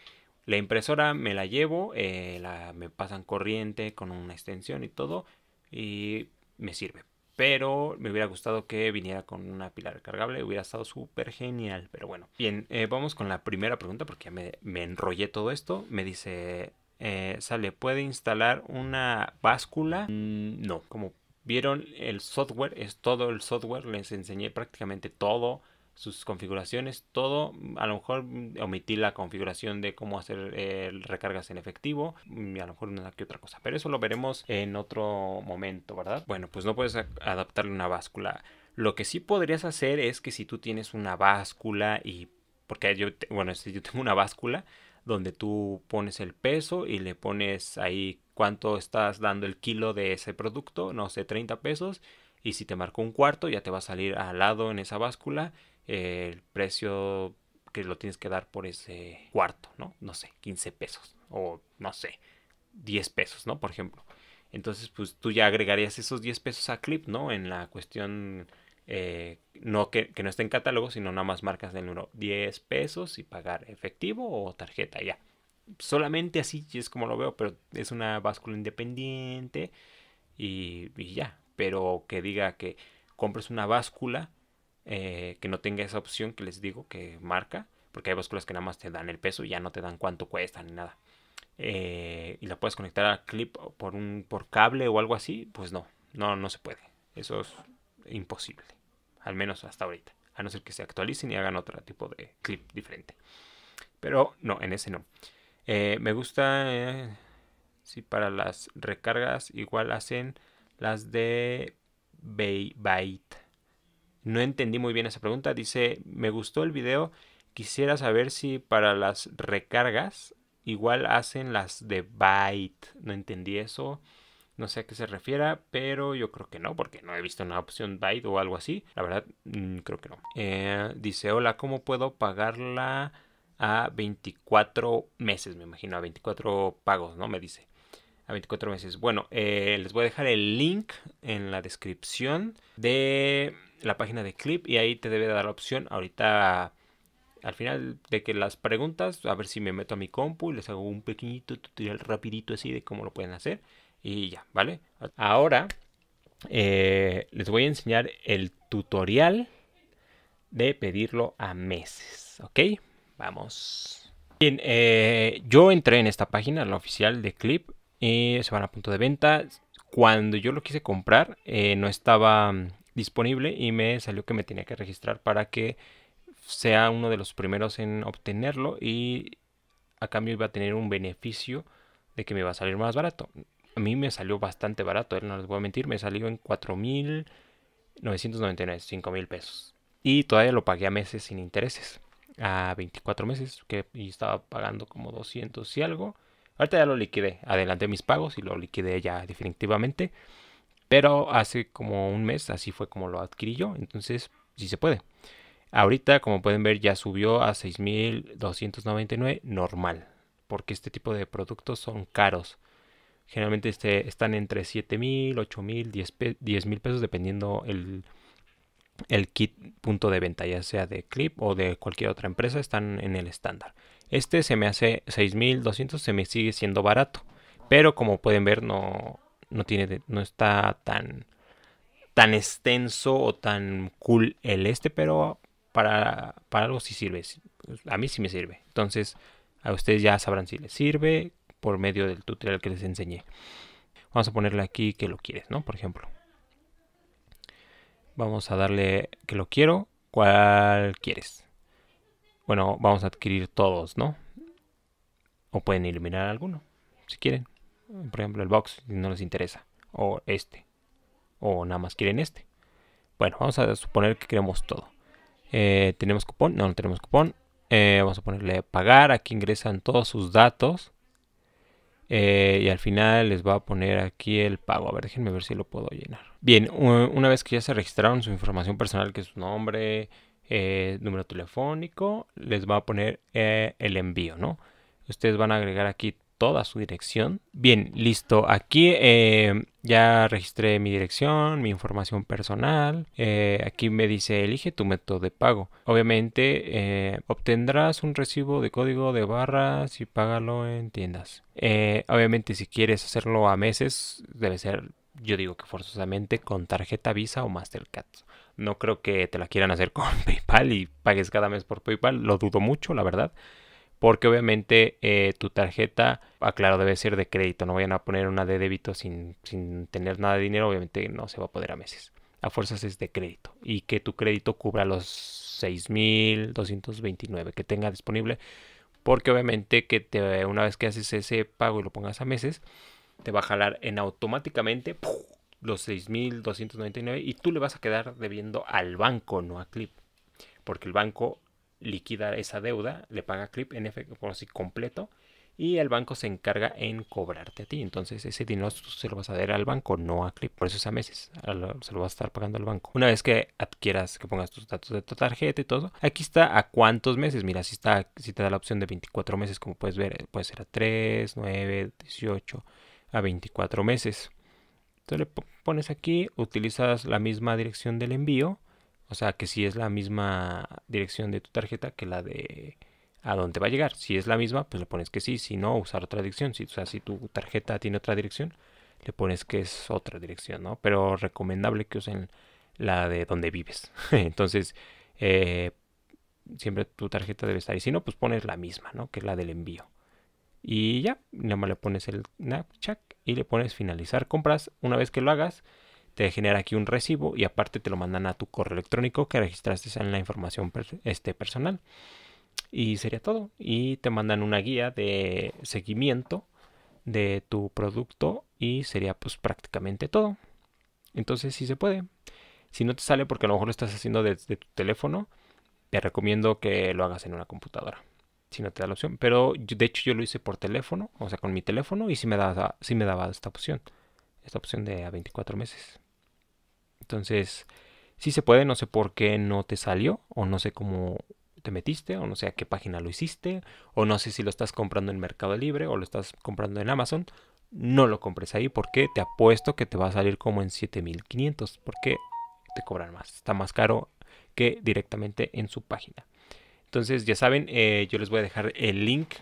La impresora me la llevo, eh, me pasan corriente con una extensión y todo, y me sirve pero me hubiera gustado que viniera con una pila recargable, hubiera estado súper genial, pero bueno. Bien, eh, vamos con la primera pregunta porque ya me, me enrollé todo esto. Me dice, eh, sale, ¿puede instalar una báscula? Mm, no, como vieron el software, es todo el software, les enseñé prácticamente todo sus configuraciones, todo. A lo mejor omití la configuración de cómo hacer eh, recargas en efectivo y a lo mejor una que otra cosa. Pero eso lo veremos en otro momento, ¿verdad? Bueno, pues no puedes adaptarle una báscula. Lo que sí podrías hacer es que si tú tienes una báscula y... Porque yo, bueno, yo tengo una báscula donde tú pones el peso y le pones ahí cuánto estás dando el kilo de ese producto, no sé, 30 pesos. Y si te marco un cuarto, ya te va a salir al lado en esa báscula eh, el precio que lo tienes que dar por ese cuarto, ¿no? No sé, 15 pesos o no sé, 10 pesos, ¿no? Por ejemplo. Entonces, pues tú ya agregarías esos 10 pesos a Clip, ¿no? En la cuestión, eh, no que, no esté en catálogo, sino nada más marcas del número 10 pesos y pagar efectivo o tarjeta, ya. Solamente así es como lo veo, pero es una báscula independiente y, y ya. Pero que diga que compres una báscula eh, que no tenga esa opción que les digo que marca, porque hay básculas que nada más te dan el peso y ya no te dan cuánto cuesta ni nada. Eh, y la puedes conectar a clip por un por cable o algo así, pues no, no, no se puede. Eso es imposible, al menos hasta ahorita, a no ser que se actualicen y hagan otro tipo de clip diferente. Pero no, en ese no. Eh, me gusta si para las recargas igual hacen las de Byte no entendí muy bien esa pregunta. Dice, me gustó el video. Quisiera saber si para las recargas igual hacen las de Byte. No entendí eso. No sé a qué se refiera, pero yo creo que no, porque no he visto una opción Byte o algo así. La verdad, mm, creo que no. Eh, dice, hola, ¿cómo puedo pagarla a 24 meses? Me imagino, a 24 pagos, ¿no? Me dice. A 24 meses. Bueno, eh, les voy a dejar el link en la descripción de la página de Clip y ahí te debe dar la opción ahorita al final de que las preguntas, a ver si me meto a mi compu y les hago un pequeñito tutorial rapidito así de cómo lo pueden hacer y ya, ¿vale? Ahora eh, les voy a enseñar el tutorial de pedirlo a meses, ¿ok? Vamos. Bien, eh, yo entré en esta página, la oficial de Clip, y se van a punto de venta. Cuando yo lo quise comprar, eh, no estaba disponible y me salió que me tenía que registrar para que sea uno de los primeros en obtenerlo y a cambio iba a tener un beneficio de que me iba a salir más barato. A mí me salió bastante barato, no les voy a mentir, me salió en 4.999, mil pesos. Y todavía lo pagué a meses sin intereses, a 24 meses, que estaba pagando como 200 y algo. Ahorita ya lo liquide, adelante mis pagos y lo liquide ya definitivamente. Pero hace como un mes así fue como lo adquirí yo. Entonces, sí se puede. Ahorita, como pueden ver, ya subió a 6.299 normal. Porque este tipo de productos son caros. Generalmente este, están entre 7.000, 8.000, 10 mil pesos dependiendo el, el kit punto de venta, ya sea de Clip o de cualquier otra empresa, están en el estándar. Este se me hace 6.200, se me sigue siendo barato. Pero como pueden ver, no, no tiene, no está tan, tan extenso o tan cool el este, pero para, para algo sí sirve. A mí sí me sirve. Entonces, a ustedes ya sabrán si les sirve por medio del tutorial que les enseñé. Vamos a ponerle aquí que lo quieres, ¿no? Por ejemplo. Vamos a darle que lo quiero. ¿Cuál quieres? Bueno, vamos a adquirir todos, ¿no? O pueden eliminar alguno, si quieren. Mm, por ejemplo el box no les interesa, o este, o nada más quieren este. Bueno, vamos a suponer que queremos todo. Eh, ¿Tenemos cupón? No, no tenemos cupón. Eh, vamos a ponerle pagar, aquí ingresan todos sus datos. Eh, y al final les va a poner aquí el pago. A ver, déjenme ver si lo puedo llenar. Bien, una vez que ya se registraron su información personal, que es su nombre, número telefónico, les va a poner el envío, ¿no? Ustedes van a agregar aquí toda su dirección. Bien, listo. Aquí eh, ya registré mi dirección, mi información personal. Eh, aquí me dice elige tu método de pago. Obviamente eh, obtendrás un recibo de código de barras y págalo en tiendas. obviamente si quieres hacerlo a meses debe ser, yo digo que forzosamente con tarjeta Visa o Mastercard. No creo que te la quieran hacer con PayPal y pagues cada mes por PayPal. Lo dudo mucho, la verdad porque obviamente eh, tu tarjeta, aclaro, ah, debe ser de crédito, no vayan a poner una de débito sin, tener nada de dinero, obviamente no se va a poder a meses. A fuerzas es de crédito y que tu crédito cubra los 6.229 que tenga disponible, porque obviamente que te, una vez que haces ese pago y lo pongas a meses, te va a jalar en automáticamente los 6.299 y tú le vas a quedar debiendo al banco, no a Clip, porque el banco liquidar esa deuda, le paga Clip en efectivo así completo y el banco se encarga en cobrarte a ti. Entonces ese dinero se lo vas a dar al banco, no a Clip. Por eso es a meses, se lo vas a estar pagando al banco. Una vez que adquieras, que pongas tus datos de tu tarjeta y todo, aquí está a cuántos meses. Mira, si, está, si te da la opción de 24 meses, como puedes ver, puede ser a 3, 9, 18, a 24 meses. Entonces le pones aquí, utilizas la misma dirección del envío o sea, que si es la misma dirección de tu tarjeta que la de a dónde va a llegar. Si es la misma, pues le pones que sí. Si no, usar otra dirección. Si, o sea, si tu tarjeta tiene otra dirección, le pones que es otra dirección, ¿no? Pero recomendable que usen la de donde vives. Entonces, eh, siempre tu tarjeta debe estar. Y si no, pues pones la misma, ¿no? Que es la del envío. Y ya, nada más le pones el Snapchat y le pones finalizar compras. Una vez que lo hagas, te genera aquí un recibo y aparte te lo mandan a tu correo electrónico que registraste en la información este, personal. Y sería todo. Y te mandan una guía de seguimiento de tu producto y sería pues prácticamente todo. Entonces si se puede. Si no te sale porque a lo mejor lo estás haciendo desde tu teléfono, te recomiendo que lo hagas en una computadora. Si no te da la opción. Pero de hecho yo lo hice por teléfono, o sea, con mi teléfono y sí me daba, sí me daba esta opción. Esta opción de a 24 meses. Entonces, si se puede, no sé por qué no te salió, o no sé cómo te metiste, o no sé a qué página lo hiciste, o no sé si lo estás comprando en Mercado Libre o lo estás comprando en Amazon. No lo compres ahí porque te apuesto que te va a salir como en 7500 porque te cobran más. Está más caro que directamente en su página. Entonces, ya saben, eh, yo les voy a dejar el link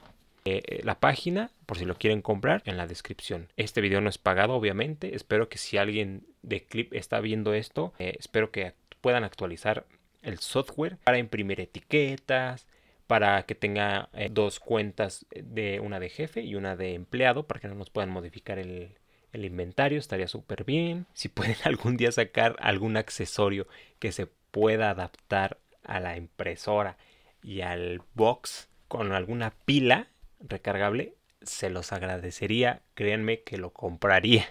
eh, eh, la página por si lo quieren comprar en la descripción. Este video no es pagado obviamente, espero que si alguien de Clip está viendo esto, eh, espero que puedan actualizar el software para imprimir etiquetas, para que tenga dos cuentas de una de jefe y una de empleado para que no nos puedan modificar el inventario, estaría súper bien. Si pueden algún día sacar algún accesorio que se pueda adaptar a la impresora y al box con alguna pila recargable, se los agradecería. Créanme que lo compraría.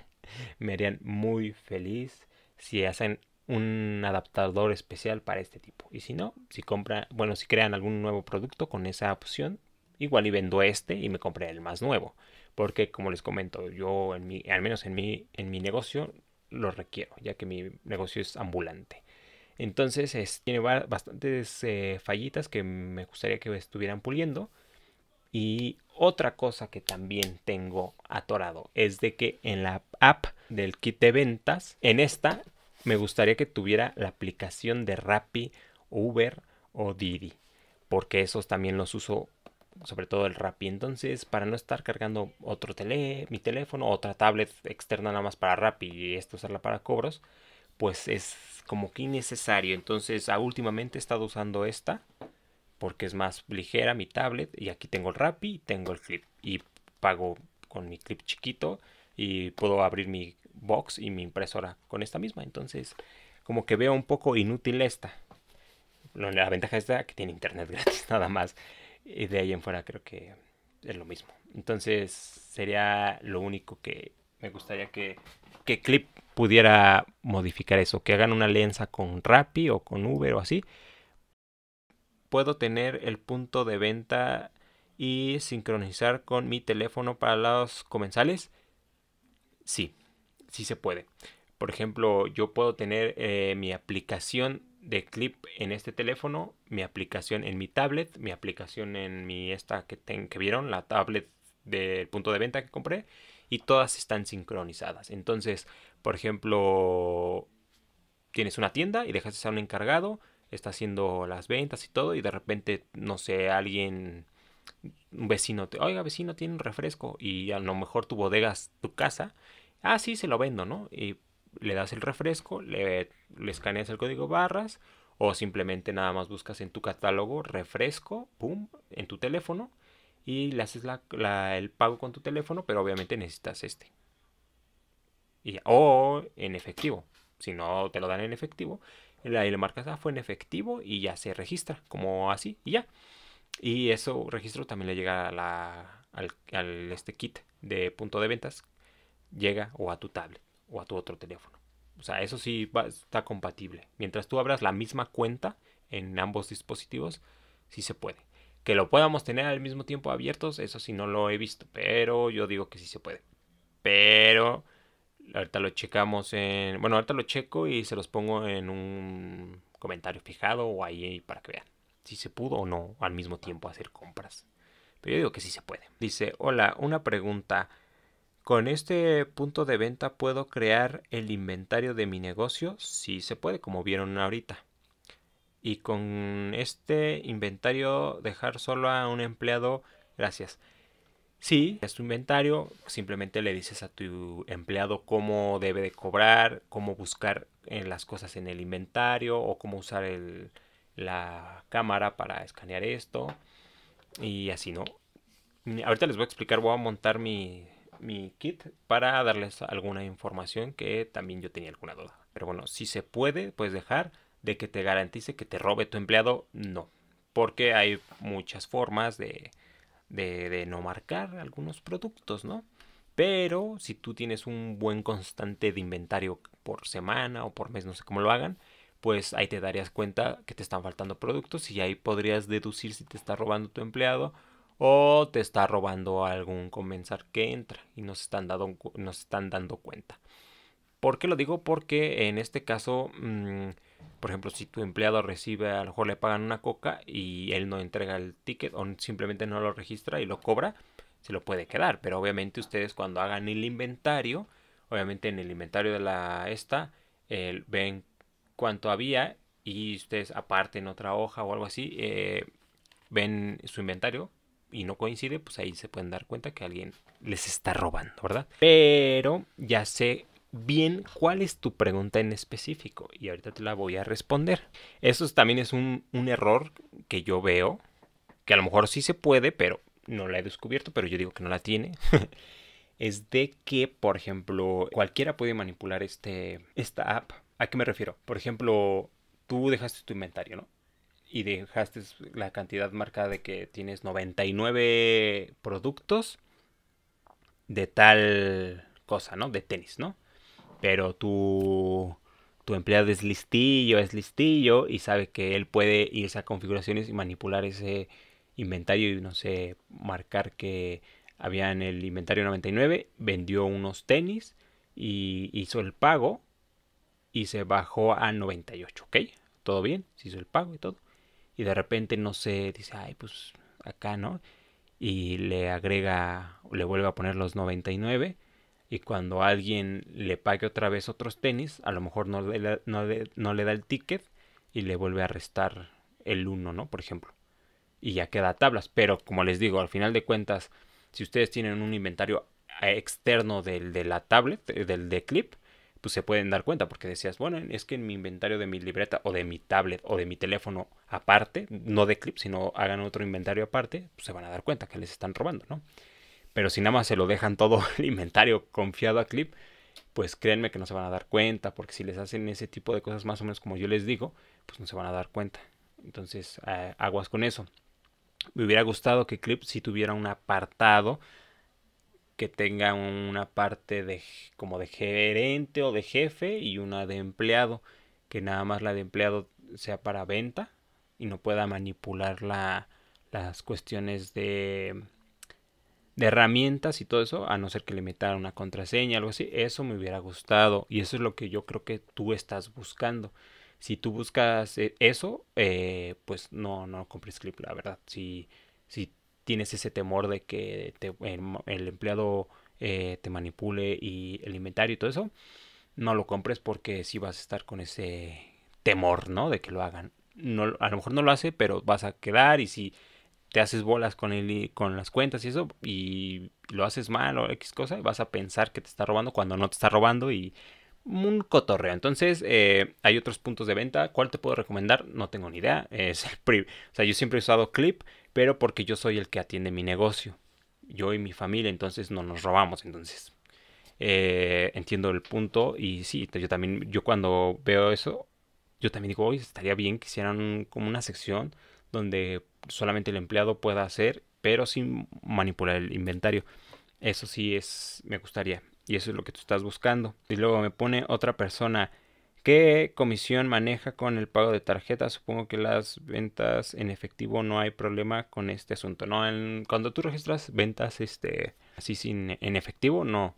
Me harían muy feliz si hacen un adaptador especial para este tipo. Y si no, si compran, bueno, si crean algún nuevo producto con esa opción, igual y vendo este y me compré el más nuevo. Porque como les comento, yo en mi, al menos en mi, en mi negocio lo requiero, ya que mi negocio es ambulante. Entonces tiene bastantes eh, fallitas que me gustaría que estuvieran puliendo. Y otra cosa que también tengo atorado es de que en la app del kit de ventas, en esta me gustaría que tuviera la aplicación de Rappi, Uber o Didi, porque esos también los uso sobre todo el Rappi. Entonces, para no estar cargando otro tele, mi teléfono, otra tablet externa nada más para Rappi y esto usarla para cobros, pues es como que innecesario. Entonces, últimamente he estado usando esta porque es más ligera mi tablet y aquí tengo el Rappi y tengo el clip y pago con mi clip chiquito y puedo abrir mi box y mi impresora con esta misma. Entonces, como que veo un poco inútil esta. La ventaja es que tiene internet gratis nada más. Y de ahí en fuera creo que es lo mismo. Entonces, sería lo único que me gustaría que, que Clip pudiera modificar eso. Que hagan una alianza con Rappi o con Uber o así puedo tener el punto de venta y sincronizar con mi teléfono para los comensales? Sí, sí se puede. Por ejemplo, yo puedo tener eh, mi aplicación de clip en este teléfono, mi aplicación en mi tablet, mi aplicación en mi esta que, que vieron, la tablet del punto de venta que compré, y todas están sincronizadas. Entonces, por ejemplo, tienes una tienda y dejas a un encargado, está haciendo las ventas y todo y de repente, no sé, alguien, un vecino, te, oiga vecino, tiene un refresco y a lo mejor tu bodega tu casa, ah, sí, se lo vendo, ¿no? Y le das el refresco, le, escaneas el código barras o simplemente nada más buscas en tu catálogo refresco, pum, en tu teléfono y le haces el pago con tu teléfono, pero obviamente necesitas este. Y, o en efectivo, si no te lo dan en efectivo, ahí le marcas, fue en efectivo y ya se registra, como así, y ya. Y eso registro también le llega a al, este kit de punto de ventas, llega o a tu tablet o a tu otro teléfono. O sea, eso sí está compatible. Mientras tú abras la misma cuenta en ambos dispositivos, sí se puede. Que lo podamos tener al mismo tiempo abiertos, eso sí no lo he visto, pero yo digo que sí se puede. Pero ahorita lo checamos en... Bueno, ahorita lo checo y se los pongo en un comentario fijado o ahí para que vean si se pudo o no al mismo tiempo hacer compras. Pero yo digo que sí se puede. Dice, hola, una pregunta. ¿Con este punto de venta puedo crear el inventario de mi negocio? Sí se puede, como vieron ahorita. Y con este inventario dejar solo a un empleado. Gracias. Sí, es tu inventario, simplemente le dices a tu empleado cómo debe de cobrar, cómo buscar en eh, las cosas en el inventario o cómo usar la cámara para escanear esto y así, ¿no? Ahorita les voy a explicar, voy a montar mi, mi kit para darles alguna información que también yo tenía alguna duda. Pero bueno, si se puede, puedes dejar de que te garantice que te robe tu empleado, no. Porque hay muchas formas de de, no marcar algunos productos, ¿no? Pero si tú tienes un buen constante de inventario por semana o por mes, no sé cómo lo hagan, pues ahí te darías cuenta que te están faltando productos y ahí podrías deducir si te está robando tu empleado o te está robando algún comensal que entra y no están, no se están dando cuenta. ¿Por qué lo digo? Porque en este caso, mm, por ejemplo, si tu empleado recibe, a lo mejor le pagan una coca y él no entrega el ticket o simplemente no lo registra y lo cobra, se lo puede quedar. Pero obviamente ustedes cuando hagan el inventario, obviamente en el inventario de la esta, ven cuánto había y ustedes aparte en otra hoja o algo así, eh, ven su inventario y no coincide, pues ahí se pueden dar cuenta que alguien les está robando, ¿verdad? Pero ya sé bien cuál es tu pregunta en específico y ahorita te la voy a responder. Eso también es un, error que yo veo, que a lo mejor sí se puede, pero no la he descubierto, pero yo digo que no la tiene. es de que, por ejemplo, cualquiera puede manipular este, esta app. ¿A qué me refiero? Por ejemplo, tú dejaste tu inventario, ¿no? Y dejaste la cantidad marcada de que tienes 99 productos de tal cosa, ¿no? De tenis, ¿no? pero tu, tu empleado es listillo, es listillo y sabe que él puede irse a configuraciones y manipular ese inventario y no sé, marcar que había en el inventario 99, vendió unos tenis y hizo el pago y se bajó a 98, ¿ok? Todo bien, se hizo el pago y todo. Y de repente no sé, dice, ay, pues acá, ¿no? Y le agrega, le vuelve a poner los 99 y cuando alguien le pague otra vez otros tenis, a lo mejor no le, no da el ticket y le vuelve a restar el 1, ¿no? Por ejemplo. Y ya queda tablas. Pero como les digo, al final de cuentas, si ustedes tienen un inventario eh, externo de la tablet, eh, del de clip, pues se pueden dar cuenta porque decías, bueno, es que en mi inventario de mi libreta o de mi tablet o de mi teléfono aparte, no de clip, sino hagan otro inventario aparte, pues se van a dar cuenta que les están robando, ¿no? Pero si nada más se lo dejan todo el inventario confiado a Clip, pues créanme que no se van a dar cuenta, porque si les hacen ese tipo de cosas más o menos como yo les digo, pues no se van a dar cuenta. Entonces, aguas con eso. Me hubiera gustado que Clip si tuviera un apartado que tenga una parte de como de gerente o de jefe y una de empleado, que nada más la de empleado sea para venta y no pueda manipular la, las cuestiones de de herramientas y todo eso, a no ser que le metan una contraseña, algo así, eso me hubiera gustado y eso es lo que yo creo que tú estás buscando. Si tú buscas eh, eso, eh, pues no, no compres clip, la verdad. Si, si tienes ese temor de que eh, el, empleado te manipule y el inventario y todo eso, no lo compres porque si vas a estar con ese temor, ¿no? De que lo hagan. No, a lo mejor no lo hace, pero vas a quedar y si te haces bolas con, el, con las cuentas y eso, y lo haces mal o X cosa, y vas a pensar que te está robando cuando no te está robando y un cotorreo. Entonces, eh, hay otros puntos de venta. ¿Cuál te puedo recomendar? No tengo ni idea. Es el PRIV. O sea, yo siempre he usado Clip, pero porque yo soy el que atiende mi negocio. Yo y mi familia, entonces no nos robamos. Entonces, eh, entiendo el punto. Y sí, yo también, yo cuando veo eso, yo también digo, oye, estaría bien que hicieran como una sección donde solamente el empleado pueda hacer, pero sin manipular el inventario. Eso sí es, me gustaría. Y eso es lo que tú estás buscando. Y luego me pone otra persona. ¿Qué comisión maneja con el pago de tarjetas? Supongo que las ventas en efectivo no hay problema con este asunto. No, cuando tú registras ventas este, así sin, en efectivo, no,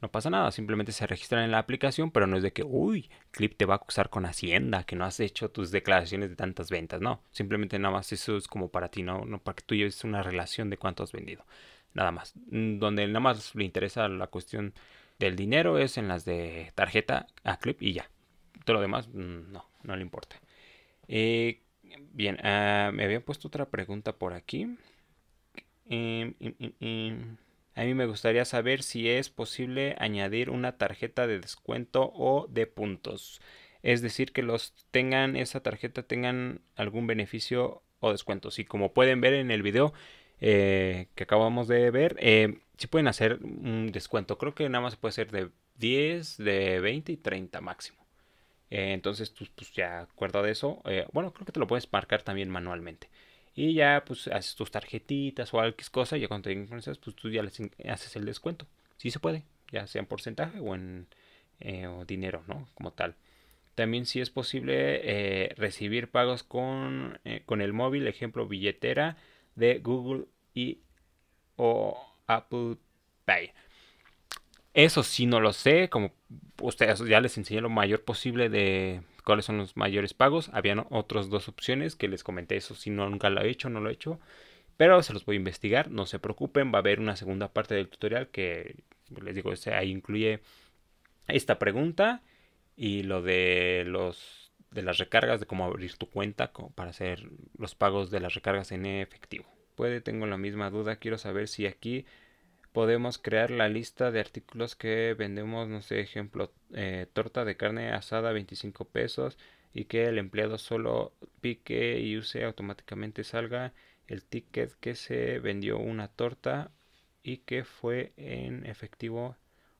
no pasa nada, simplemente se registran en la aplicación, pero no es de que, uy, Clip te va a acusar con Hacienda, que no has hecho tus declaraciones de tantas ventas, no, simplemente nada más eso es como para ti, no, no para que tú lleves una relación de cuánto has vendido, nada más. Mm, donde nada más le interesa la cuestión del dinero es en las de tarjeta a Clip y ya, todo lo demás mm, no, no le importa. Eh, bien, ah, me había puesto otra pregunta por aquí. Em, em, em, a mí me gustaría saber si es posible añadir una tarjeta de descuento o de puntos. Es decir, que los tengan, esa tarjeta tengan algún beneficio o descuento. Y como pueden ver en el video eh, que acabamos de ver, si eh, sí pueden hacer un descuento. Creo que nada más puede ser de 10, de 20 y 30 máximo. Eh, entonces tú pues, pues, ya acuerdo de eso. bueno, creo que te lo puedes marcar también manualmente. Y ya, pues, haces tus tarjetitas o es cosa. Y ya cuando te influencias, pues tú ya les haces el descuento. Sí se puede, ya sea en porcentaje o en eh, dinero, ¿no? Como tal. También si es posible eh, recibir pagos con, eh, con el móvil, ejemplo, billetera de Google y o Apple Pay. Eso sí no lo sé, como ustedes ya les enseñé lo mayor posible de, cuáles son los mayores pagos. Habían otras dos opciones que les comenté eso. Si no, nunca lo he hecho, no lo he hecho. Pero se los voy a investigar, no se preocupen. Va a haber una segunda parte del tutorial que les digo, ahí incluye esta pregunta y lo de los de las recargas, de cómo abrir tu cuenta para hacer los pagos de las recargas en efectivo. Puede, tengo la misma duda, quiero saber si aquí podemos crear la lista de artículos que vendemos, no sé, ejemplo, eh, torta de carne asada 25 pesos y que el empleado solo pique y use automáticamente salga el ticket que se vendió una torta y que fue en efectivo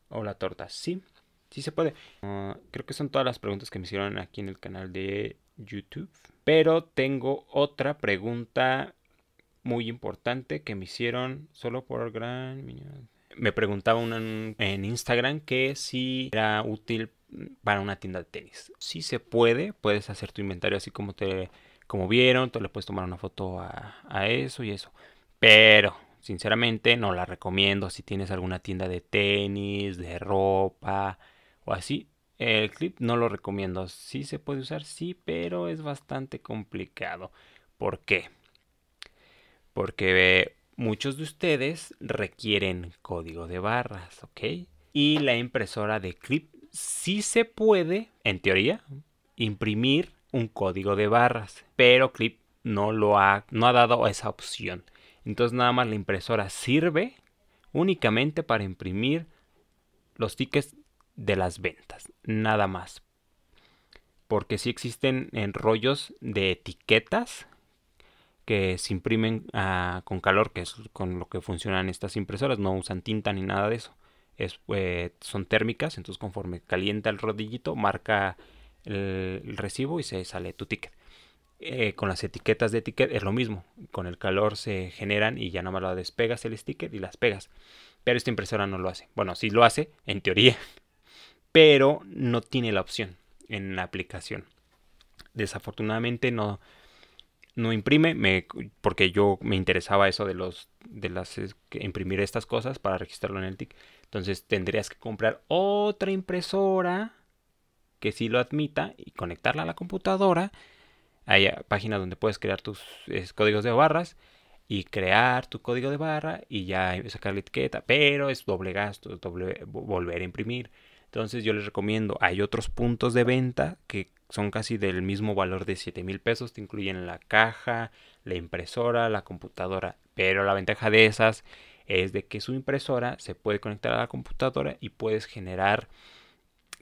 o la torta. Sí, sí se puede. Ah, creo que son todas las preguntas que me hicieron aquí en el canal de YouTube. Pero tengo otra pregunta muy importante que me hicieron solo por gran... Me preguntaba en Instagram que si era útil para una tienda de tenis. Si se puede, puedes hacer tu inventario así como te como vieron, tú le puedes tomar una foto a, a eso y eso. Pero sinceramente no la recomiendo si tienes alguna tienda de tenis, de ropa o así. El clip no lo recomiendo. si se puede usar, sí, pero es bastante complicado. ¿Por qué? porque muchos de ustedes requieren código de barras, ¿ok? Y la impresora de clip sí se puede, en teoría, imprimir un código de barras, pero clip no lo ha, no ha dado esa opción. Entonces nada más la impresora sirve únicamente para imprimir los tickets de las ventas, nada más. Porque si sí existen en rollos de etiquetas que se imprimen ah, con calor, que es con lo que funcionan estas impresoras, no usan tinta ni nada de eso. Es, eh, son térmicas, entonces conforme calienta el rodillito, marca el, recibo y se sale tu ticket. Eh, con las etiquetas de ticket es lo mismo, con el calor se generan y ya nada más lo despegas el sticker y las pegas. Pero esta impresora no lo hace. Bueno, si lo hace, en teoría, pero no tiene la opción en la aplicación. Desafortunadamente no, no imprime, porque yo me interesaba eso de los las imprimir estas cosas para registrarlo en el TIC. Entonces tendrías que comprar otra impresora que sí lo admita y conectarla a la computadora. Hay ah, páginas donde puedes crear tus códigos de barras y crear tu código de barra y ya sacar la etiqueta, pero es doble gasto, doble volver a imprimir. Entonces yo les recomiendo, hay otros puntos de venta que son casi del mismo valor de 7 mil pesos, te incluyen la caja, la impresora, la computadora, pero la ventaja de esas es de que su impresora se puede conectar a la computadora y puedes generar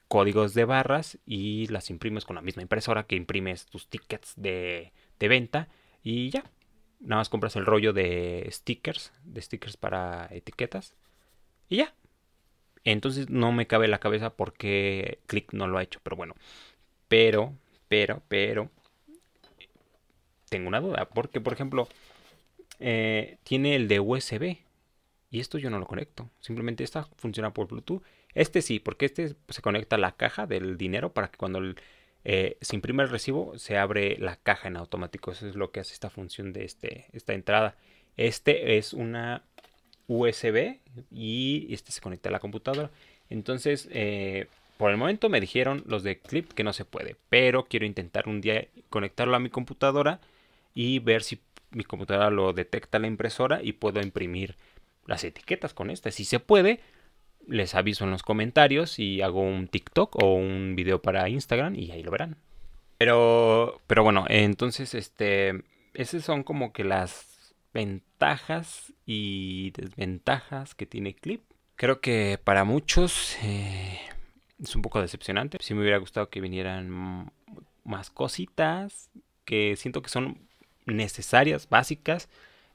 códigos de barras y las imprimes con la misma impresora que imprimes tus tickets de, de venta y ya. Nada más compras el rollo de stickers, de stickers para etiquetas y ya, entonces no me cabe la cabeza por qué Click no lo ha hecho, pero bueno. Pero, pero, pero. Tengo una duda, porque por ejemplo, eh, tiene el de USB. Y esto yo no lo conecto. Simplemente esta funciona por Bluetooth. Este sí, porque este se conecta a la caja del dinero para que cuando eh, se imprime el recibo se abre la caja en automático. Eso es lo que hace esta función de este, esta entrada. Este es una USB y este se conecta a la computadora. Entonces, eh, por el momento me dijeron los de Clip que no se puede, pero quiero intentar un día conectarlo a mi computadora y ver si mi computadora lo detecta la impresora y puedo imprimir las etiquetas con esta. Si se puede, les aviso en los comentarios y hago un TikTok o un video para Instagram y ahí lo verán. Pero, pero bueno, entonces, este, esas son como que las ventajas y desventajas que tiene Clip. Creo que para muchos eh, es un poco decepcionante. Si me hubiera gustado que vinieran más cositas que siento que son necesarias, básicas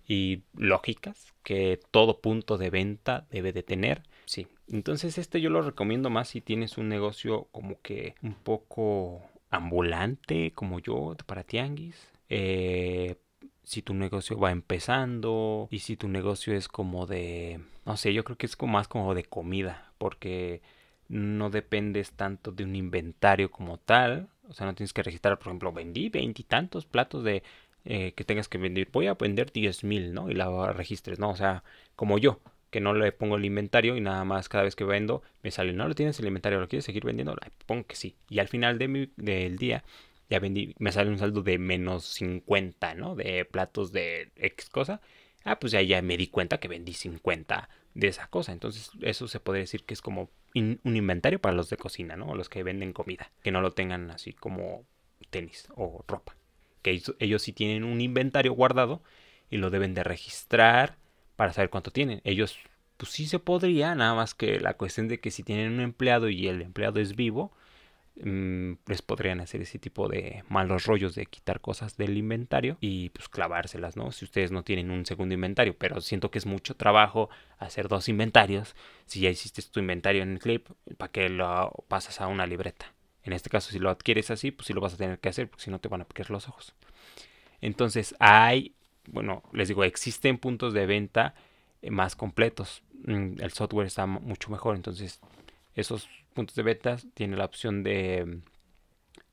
y lógicas que todo punto de venta debe de tener. Sí, entonces este yo lo recomiendo más si tienes un negocio como que un poco ambulante como yo para tianguis. Eh, si tu negocio va empezando y si tu negocio es como de, no sé, yo creo que es como más como de comida, porque no dependes tanto de un inventario como tal, o sea, no tienes que registrar, por ejemplo, vendí veintitantos platos de eh, que tengas que vender, voy a vender diez mil, ¿no? Y la registres, ¿no? O sea, como yo, que no le pongo el inventario y nada más cada vez que vendo me sale, no lo tienes el inventario, lo quieres seguir vendiendo, pongo que sí. Y al final del día ya vendí, me sale un saldo de menos 50, ¿no? De platos de X cosa. Ah, pues ya, me di cuenta que vendí 50 de esa cosa. Entonces, eso se podría decir que es como un inventario para los de cocina, ¿no? los que venden comida, que no lo tengan así como tenis o ropa. Que ellos sí tienen un inventario guardado y lo deben de registrar para saber cuánto tienen. Ellos, pues sí se podría, nada más que la cuestión de que si tienen un empleado y el empleado es vivo, Mm, les podrían hacer ese tipo de malos rollos de quitar cosas del inventario y pues clavárselas, ¿no? Si ustedes no tienen un segundo inventario, pero siento que es mucho trabajo hacer dos inventarios. Si ya hiciste tu inventario en el clip, ¿para qué lo pasas a una libreta? En este caso, si lo adquieres así, pues sí lo vas a tener que hacer, porque si no te van a picar los ojos. Entonces, hay, bueno, les digo, existen puntos de venta eh, más completos. Mm, el software está mucho mejor, entonces esos puntos de venta tiene la opción de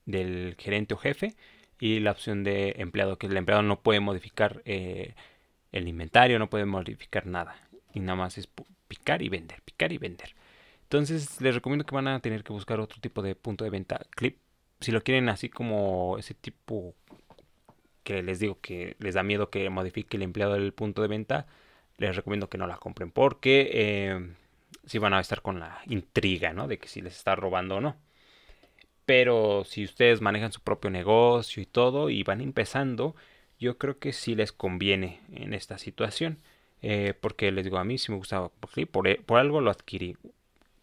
del gerente o jefe y la opción de empleado, que el empleado no puede modificar eh, el inventario, no puede modificar nada. Y nada más es picar y vender, picar y vender. Entonces les recomiendo que van a tener que buscar otro tipo de punto de venta clip. Si lo quieren así como ese tipo que les digo que les da miedo que modifique el empleado el punto de venta, les recomiendo que no la compren porque eh, sí van a estar con la intriga, ¿no? De que si les está robando o no. Pero si ustedes manejan su propio negocio y todo y van empezando, yo creo que sí les conviene en esta situación. Eh, porque les digo, a mí sí me gustaba. Pues por, por algo lo adquirí.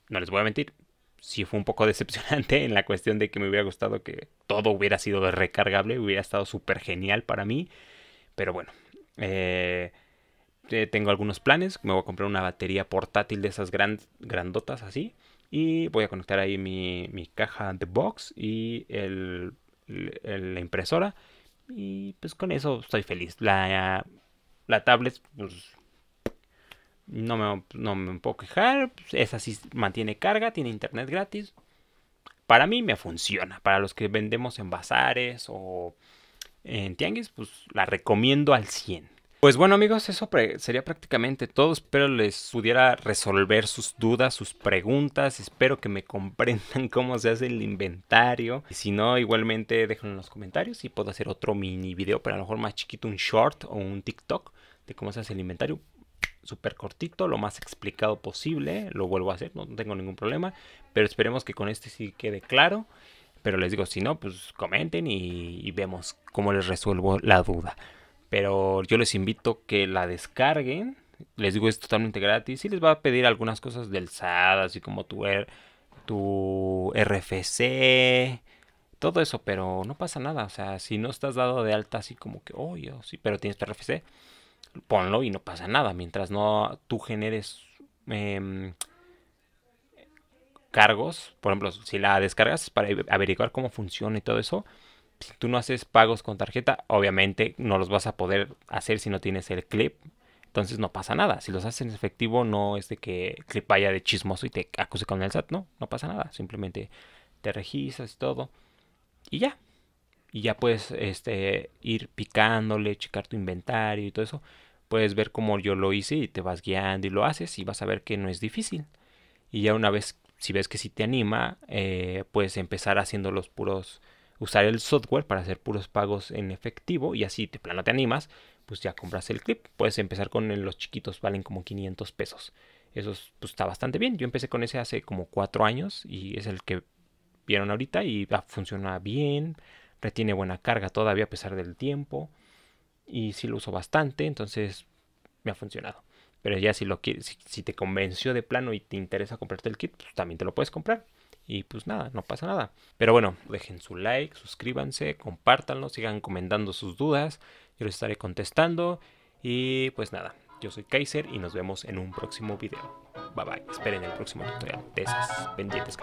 No les voy a mentir. Sí fue un poco decepcionante en la cuestión de que me hubiera gustado que todo hubiera sido recargable. Hubiera estado súper genial para mí. Pero bueno. Eh, eh, tengo algunos planes. Me voy a comprar una batería portátil de esas grandotas así. Y voy a conectar ahí mi, caja de box y la impresora. Y pues con eso estoy feliz. La, tablet, pues no me, no me puedo quejar. Esa sí mantiene carga, tiene internet gratis. Para mí me funciona. Para los que vendemos en bazares o en tianguis, pues la recomiendo al 100. Pues bueno amigos, eso sería prácticamente todo. Espero les pudiera resolver sus dudas, sus preguntas. Espero que me comprendan cómo se hace el inventario. Si no, igualmente déjenlo en los comentarios y puedo hacer otro mini video, pero a lo mejor más chiquito, un short o un TikTok de cómo se hace el inventario. Súper cortito, lo más explicado posible. Lo vuelvo a hacer, no tengo ningún problema. Pero esperemos que con este sí quede claro. Pero les digo, si no, pues comenten y, y vemos cómo les resuelvo la duda. Pero yo les invito que la descarguen. Les digo, es totalmente gratis. Y les va a pedir algunas cosas del SAD, así como tu, tu RFC, todo eso. Pero no pasa nada. O sea, si no estás dado de alta, así como que, oh, yo sí, pero tienes tu RFC, ponlo y no pasa nada. Mientras no tú generes. Em, cargos, por ejemplo, si la descargas para averiguar cómo funciona y todo eso, si tú no haces pagos con tarjeta, obviamente no los vas a poder hacer si no tienes el clip. Entonces no pasa nada. Si los haces en efectivo, no es de que el clip vaya de chismoso y te acuse con el SAT. No, no pasa nada. Simplemente te registras y todo. Y ya. Y ya puedes este, ir picándole, checar tu inventario y todo eso. Puedes ver cómo yo lo hice y te vas guiando y lo haces y vas a ver que no es difícil. Y ya una vez, si ves que sí te anima, eh, puedes empezar haciendo los puros usar el software para hacer puros pagos en efectivo y así de plano te animas, pues ya compras el clip. Puedes empezar con los chiquitos, valen como 500 pesos. Eso pues, está bastante bien. Yo empecé con ese hace como 4 años y es el que vieron ahorita y funciona bien, retiene buena carga todavía a pesar del tiempo y sí lo uso bastante, entonces me ha funcionado. Pero ya si, lo si, te convenció de plano y te interesa comprarte el kit, pues, también te lo puedes comprar. Y pues nada, no pasa nada. Pero bueno, dejen su like, suscríbanse, compártanlo, sigan comentando sus dudas. Yo les estaré contestando. Y pues nada, yo soy Kaiser y nos vemos en un próximo video. Bye bye, esperen el próximo tutorial de esas pendientes